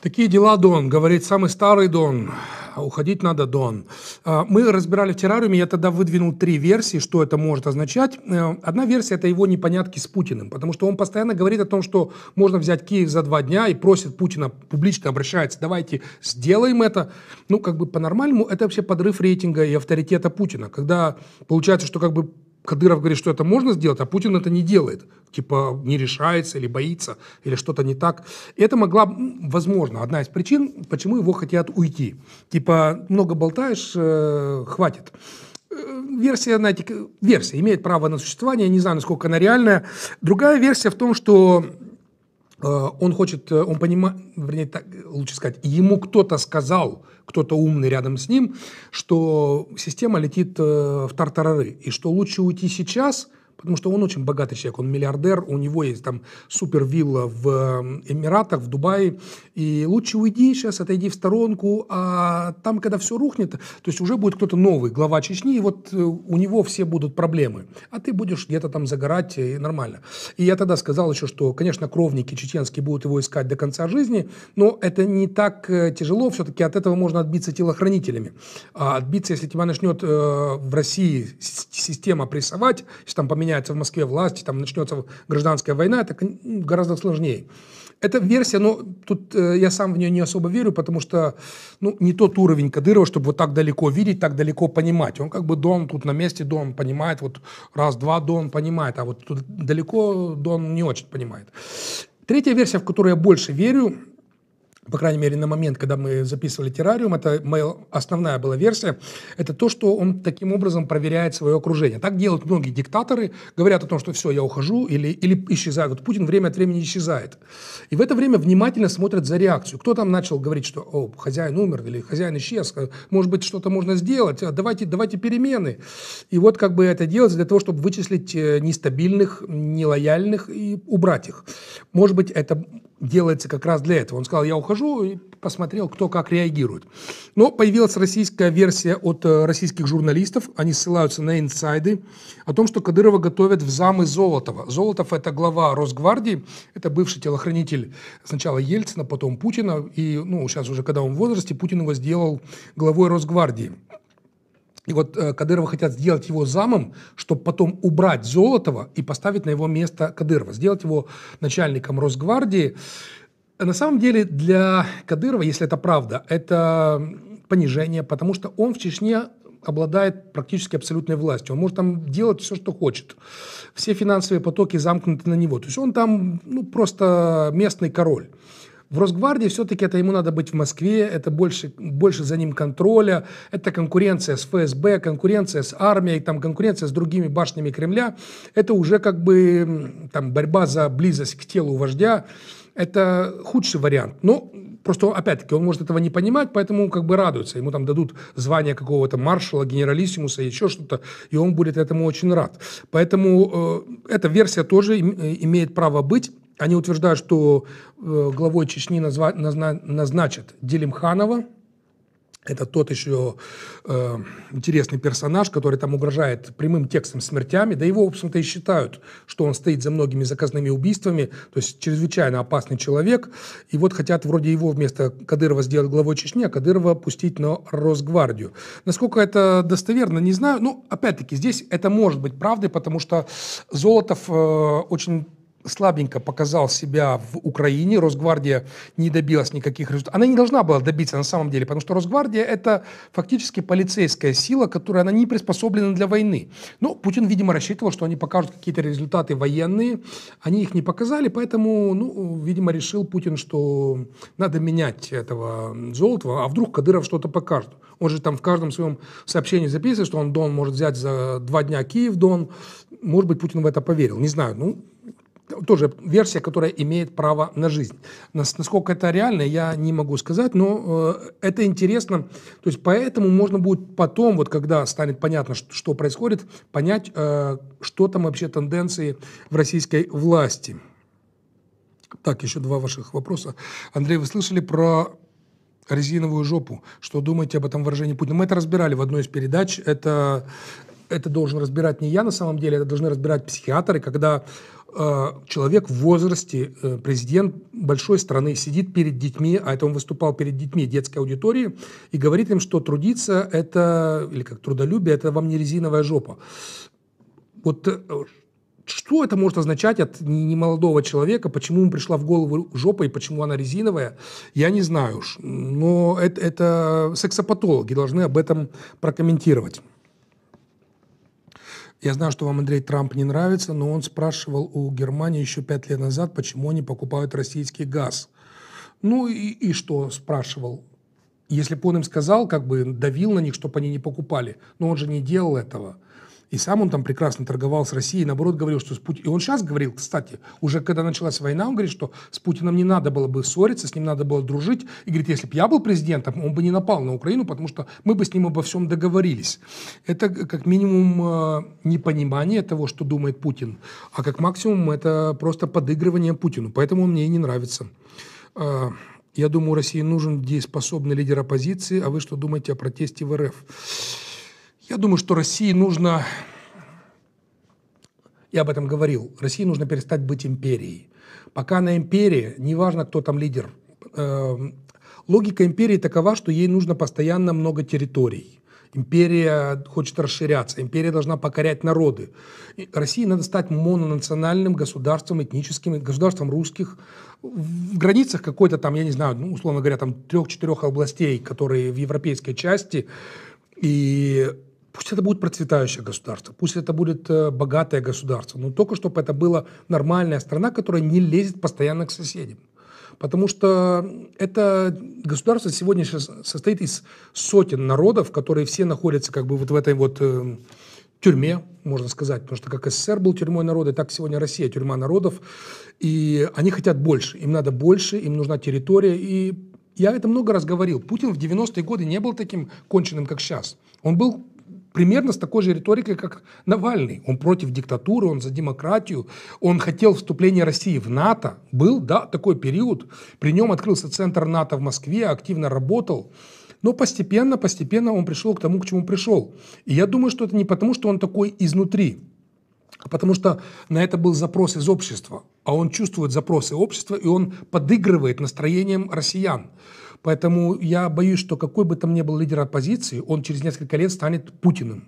Такие дела, Дон, говорит самый старый Дон. А уходить надо, Дон. А, мы разбирали в террариуме, я тогда выдвинул три версии, что это может означать. Э, одна версия – это его непонятки с Путиным, потому что он постоянно говорит о том, что можно взять Киев за два дня и просит Путина, публично обращается, давайте сделаем это. Ну, как бы по-нормальному это вообще подрыв рейтинга и авторитета Путина, когда получается, что как бы Кадыров говорит, что это можно сделать, а Путин это не делает. Типа не решается или боится, или что-то не так. это могла, возможно, одна из причин, почему его хотят уйти. Типа много болтаешь, э, хватит э, версия, знаете, версия имеет право на существование, я не знаю, насколько она реальная. Другая версия в том, что э, он хочет, э, он понимает, вернее, так, лучше сказать, ему кто-то сказал, кто-то умный рядом с ним, что система летит э, в тартарары, и что лучше уйти сейчас – потому что он очень богатый человек, он миллиардер, у него есть там супер вилла в эм, Эмиратах, в Дубае, и лучше уйди сейчас, отойди в сторонку, а там, когда все рухнет, то есть уже будет кто-то новый, глава Чечни, и вот э, у него все будут проблемы, а ты будешь где-то там загорать, э, и нормально. И я тогда сказал еще, что, конечно, кровники чеченские будут его искать до конца жизни, но это не так э, тяжело, все-таки от этого можно отбиться телохранителями. А отбиться, если тебя начнет э, в России система прессовать, если там поменять поменяются в Москве власти, там начнется гражданская война, это гораздо сложнее. это версия, но ну, тут э, я сам в нее не особо верю, потому что ну, не тот уровень Кадырова, чтобы вот так далеко видеть, так далеко понимать. Он как бы Дон тут на месте, Дон понимает, вот раз-два Дон понимает, а вот тут далеко Дон не очень понимает. Третья версия, в которую я больше верю, по крайней мере, на момент, когда мы записывали террариум, это моя основная была версия, это то, что он таким образом проверяет свое окружение. Так делают многие диктаторы, говорят о том, что все, я ухожу, или, или исчезаю. Вот Путин время от времени исчезает. И в это время внимательно смотрят за реакцию. Кто там начал говорить, что о, хозяин умер, или хозяин исчез, э, может быть, что-то можно сделать, э, давайте, давайте перемены. И вот как бы это делать для того, чтобы вычислить э, нестабильных, нелояльных и убрать их. Может быть, это делается как раз для этого. Он сказал, я ухожу, и посмотрел, кто как реагирует. Но появилась российская версия от э, российских журналистов, они ссылаются на инсайды, о том, что Кадырова готовят в замы Золотова. Золотов – это глава Росгвардии, это бывший телохранитель сначала Ельцина, потом Путина, и ну, сейчас уже, когда он в возрасте, Путин его сделал главой Росгвардии. И вот э, Кадырова хотят сделать его замом, чтобы потом убрать Золотова и поставить на его место Кадырова, сделать его начальником Росгвардии. На самом деле для Кадырова, если это правда, это понижение, потому что он в Чечне обладает практически абсолютной властью. Он может там делать все, что хочет. Все финансовые потоки замкнуты на него. То есть он там ну, просто местный король. В Росгвардии все-таки это ему надо быть в Москве, это больше, больше за ним контроля, это конкуренция с ФСБ, конкуренция с армией, там конкуренция с другими башнями Кремля, это уже как бы там борьба за близость к телу вождя, это худший вариант. Но ну, просто, опять-таки, он может этого не понимать, поэтому как бы радуется. Ему там дадут звание какого-то маршала, генералиссимуса, еще что-то, и он будет этому очень рад. Поэтому э, эта версия тоже им, э, имеет право быть. Они утверждают, что э, главой Чечни назначат Делимханова. Это тот еще э, интересный персонаж, который там угрожает прямым текстом смертями. Да его, в общем-то, и считают, что он стоит за многими заказными убийствами. То есть чрезвычайно опасный человек. И вот хотят вроде его вместо Кадырова сделать главой Чечни, а Кадырова пустить на Росгвардию. Насколько это достоверно, не знаю. Но, ну, опять-таки, здесь это может быть правдой, потому что Золотов э, очень слабенько показал себя в Украине, Росгвардия не добилась никаких результатов. Она не должна была добиться на самом деле, потому что Росгвардия – это фактически полицейская сила, которая она не приспособлена для войны. Но Путин, видимо, рассчитывал, что они покажут какие-то результаты военные. Они их не показали, поэтому, ну, видимо, решил Путин, что надо менять этого Золотого, а вдруг Кадыров что-то покажет. Он же там в каждом своем сообщении записывает, что он Дон может взять за два дня Киев, Дон. Может быть, Путин в это поверил, не знаю. Ну, тоже версия, которая имеет право на жизнь. Насколько это реально, я не могу сказать, но э, это интересно. То есть поэтому можно будет потом, вот когда станет понятно, что, что происходит, понять, э, что там вообще тенденции в российской власти. Так, еще два ваших вопроса. Андрей, вы слышали про резиновую жопу? Что думаете об этом выражении Путина? Мы это разбирали в одной из передач. Это, это должен разбирать не я на самом деле, это должны разбирать психиатры, когда Э, человек в возрасте, э, президент большой страны, сидит перед детьми, а это он выступал перед детьми детской аудитории, и говорит им, что трудиться это, или как трудолюбие, это вам не резиновая жопа. Вот э, что это может означать от немолодого человека, почему ему пришла в голову жопа и почему она резиновая, я не знаю уж. Но это, это сексопатологи должны об этом прокомментировать. Я знаю, что вам Андрей Трамп не нравится, но он спрашивал у Германии еще пять лет назад, почему они покупают российский газ. Ну и, и что спрашивал? Если бы он им сказал, как бы давил на них, чтобы они не покупали, но он же не делал этого – и сам он там прекрасно торговал с Россией, наоборот говорил, что с Путиным... И он сейчас говорил, кстати, уже когда началась война, он говорит, что с Путиным не надо было бы ссориться, с ним надо было дружить. И говорит, если бы я был президентом, он бы не напал на Украину, потому что мы бы с ним обо всем договорились. Это как минимум э, непонимание того, что думает Путин, а как максимум это просто подыгрывание Путину. Поэтому он мне и не нравится. Э, я думаю, России нужен дееспособный лидер оппозиции. А вы что думаете о протесте в РФ? Я думаю, что России нужно, я об этом говорил, России нужно перестать быть империей. Пока она империя, неважно, кто там лидер, эм, логика империи такова, что ей нужно постоянно много территорий. Империя хочет расширяться, империя должна покорять народы. И России надо стать мононациональным государством, этническим, государством русских, в границах какой-то там, я не знаю, ну, условно говоря, там трех-четырех областей, которые в европейской части, и Пусть это будет процветающее государство, пусть это будет э, богатое государство, но только чтобы это была нормальная страна, которая не лезет постоянно к соседям. Потому что это государство сегодня сейчас состоит из сотен народов, которые все находятся как бы вот в этой вот э, тюрьме, можно сказать, потому что как СССР был тюрьмой народа, так сегодня Россия тюрьма народов, и они хотят больше, им надо больше, им нужна территория, и я это много раз говорил. Путин в 90-е годы не был таким конченным, как сейчас. Он был примерно с такой же риторикой, как Навальный. Он против диктатуры, он за демократию, он хотел вступления России в НАТО. Был, да, такой период. При нем открылся центр НАТО в Москве, активно работал. Но постепенно, постепенно он пришел к тому, к чему пришел. И я думаю, что это не потому, что он такой изнутри, а потому что на это был запрос из общества. А он чувствует запросы общества, и он подыгрывает настроением россиян. Поэтому я боюсь, что какой бы там ни был лидер оппозиции, он через несколько лет станет Путиным.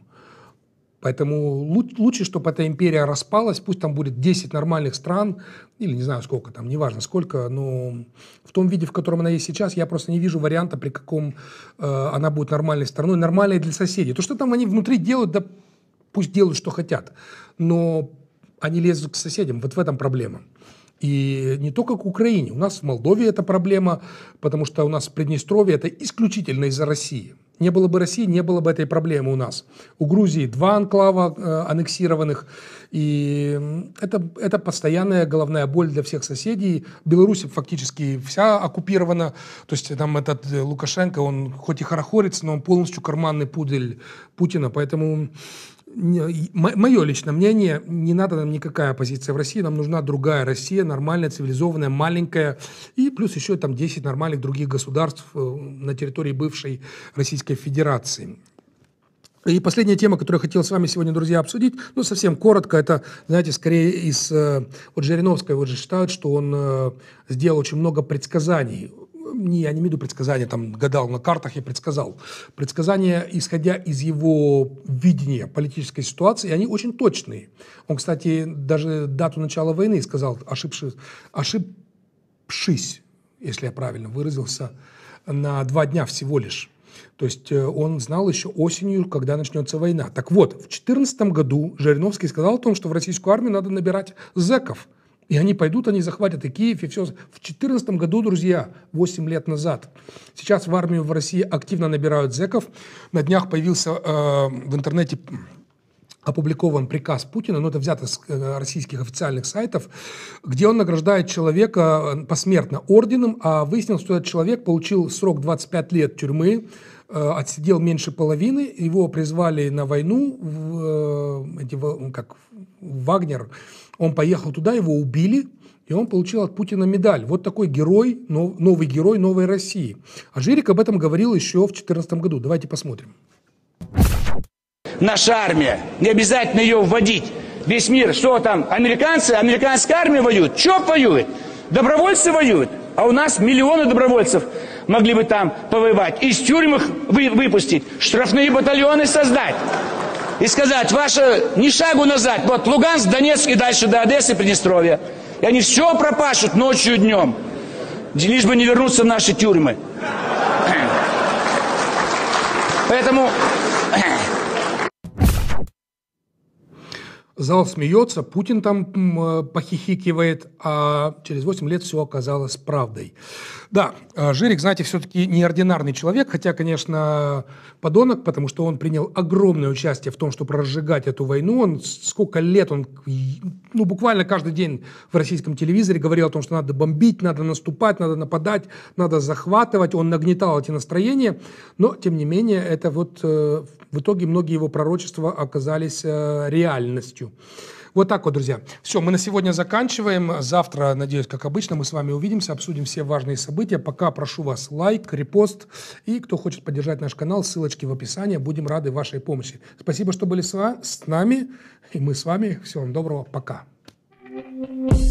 Поэтому лучше, чтобы эта империя распалась, пусть там будет 10 нормальных стран, или не знаю сколько там, неважно сколько, но в том виде, в котором она есть сейчас, я просто не вижу варианта, при каком э, она будет нормальной страной, нормальной для соседей. То, что там они внутри делают, да пусть делают, что хотят, но они лезут к соседям, вот в этом проблема. И не только к Украине. У нас в Молдове эта проблема, потому что у нас в Приднестровье это исключительно из-за России. Не было бы России, не было бы этой проблемы у нас. У Грузии два анклава э, аннексированных. И это, это постоянная головная боль для всех соседей. Беларусь фактически вся оккупирована. То есть там этот э, Лукашенко, он хоть и хорохорится, но он полностью карманный пудель Путина. Поэтому мое личное мнение, не надо нам никакая оппозиция в России, нам нужна другая Россия, нормальная, цивилизованная, маленькая, и плюс еще там 10 нормальных других государств э, на территории бывшей Российской Федерации. И последняя тема, которую я хотел с вами сегодня, друзья, обсудить, ну, совсем коротко, это, знаете, скорее из... Э, вот Жириновская вот же считают, что он э, сделал очень много предсказаний не, я не имею в виду предсказания, там, гадал на картах, я предсказал. Предсказания, исходя из его видения политической ситуации, они очень точные. Он, кстати, даже дату начала войны сказал, ошибшись, ошибшись, если я правильно выразился, на два дня всего лишь. То есть э, он знал еще осенью, когда начнется война. Так вот, в 2014 году Жириновский сказал о том, что в российскую армию надо набирать зэков – и они пойдут, они захватят и Киев, и все. В 2014 году, друзья, 8 лет назад, сейчас в армию в России активно набирают зеков. На днях появился э, в интернете опубликован приказ Путина, но ну, это взято с э, российских официальных сайтов, где он награждает человека э, посмертно орденом, а выяснилось, что этот человек получил срок 25 лет тюрьмы, э, отсидел меньше половины, его призвали на войну, в, эти, как Вагнер, он поехал туда, его убили, и он получил от Путина медаль. Вот такой герой, новый герой новой России. А Жирик об этом говорил еще в 2014 году. Давайте посмотрим. Наша армия, не обязательно ее вводить. Весь мир, что там, американцы, американская армия воюет, ЧОП воюет, добровольцы воюют. А у нас миллионы добровольцев могли бы там повоевать, из тюрьмах вы, выпустить, штрафные батальоны создать и сказать, ваше, ни шагу назад, вот Луганск, Донецк и дальше до Одессы, Приднестровья. И они все пропашут ночью и днем, лишь бы не вернуться в наши тюрьмы. Поэтому Зал смеется, Путин там э, похихикивает, а через 8 лет все оказалось правдой. Да, э, Жирик, знаете, все-таки неординарный человек, хотя, конечно, подонок, потому что он принял огромное участие в том, чтобы разжигать эту войну. Он сколько лет, он ну, буквально каждый день в российском телевизоре говорил о том, что надо бомбить, надо наступать, надо нападать, надо захватывать. Он нагнетал эти настроения, но, тем не менее, это вот э, в итоге многие его пророчества оказались э, реальностью. Вот так вот, друзья. Все, мы на сегодня заканчиваем. Завтра, надеюсь, как обычно, мы с вами увидимся, обсудим все важные события. Пока прошу вас лайк, репост. И кто хочет поддержать наш канал, ссылочки в описании. Будем рады вашей помощи. Спасибо, что были с нами. И мы с вами. Всего вам доброго. Пока.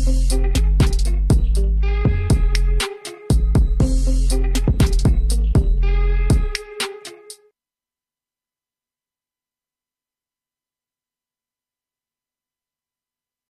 Thank you.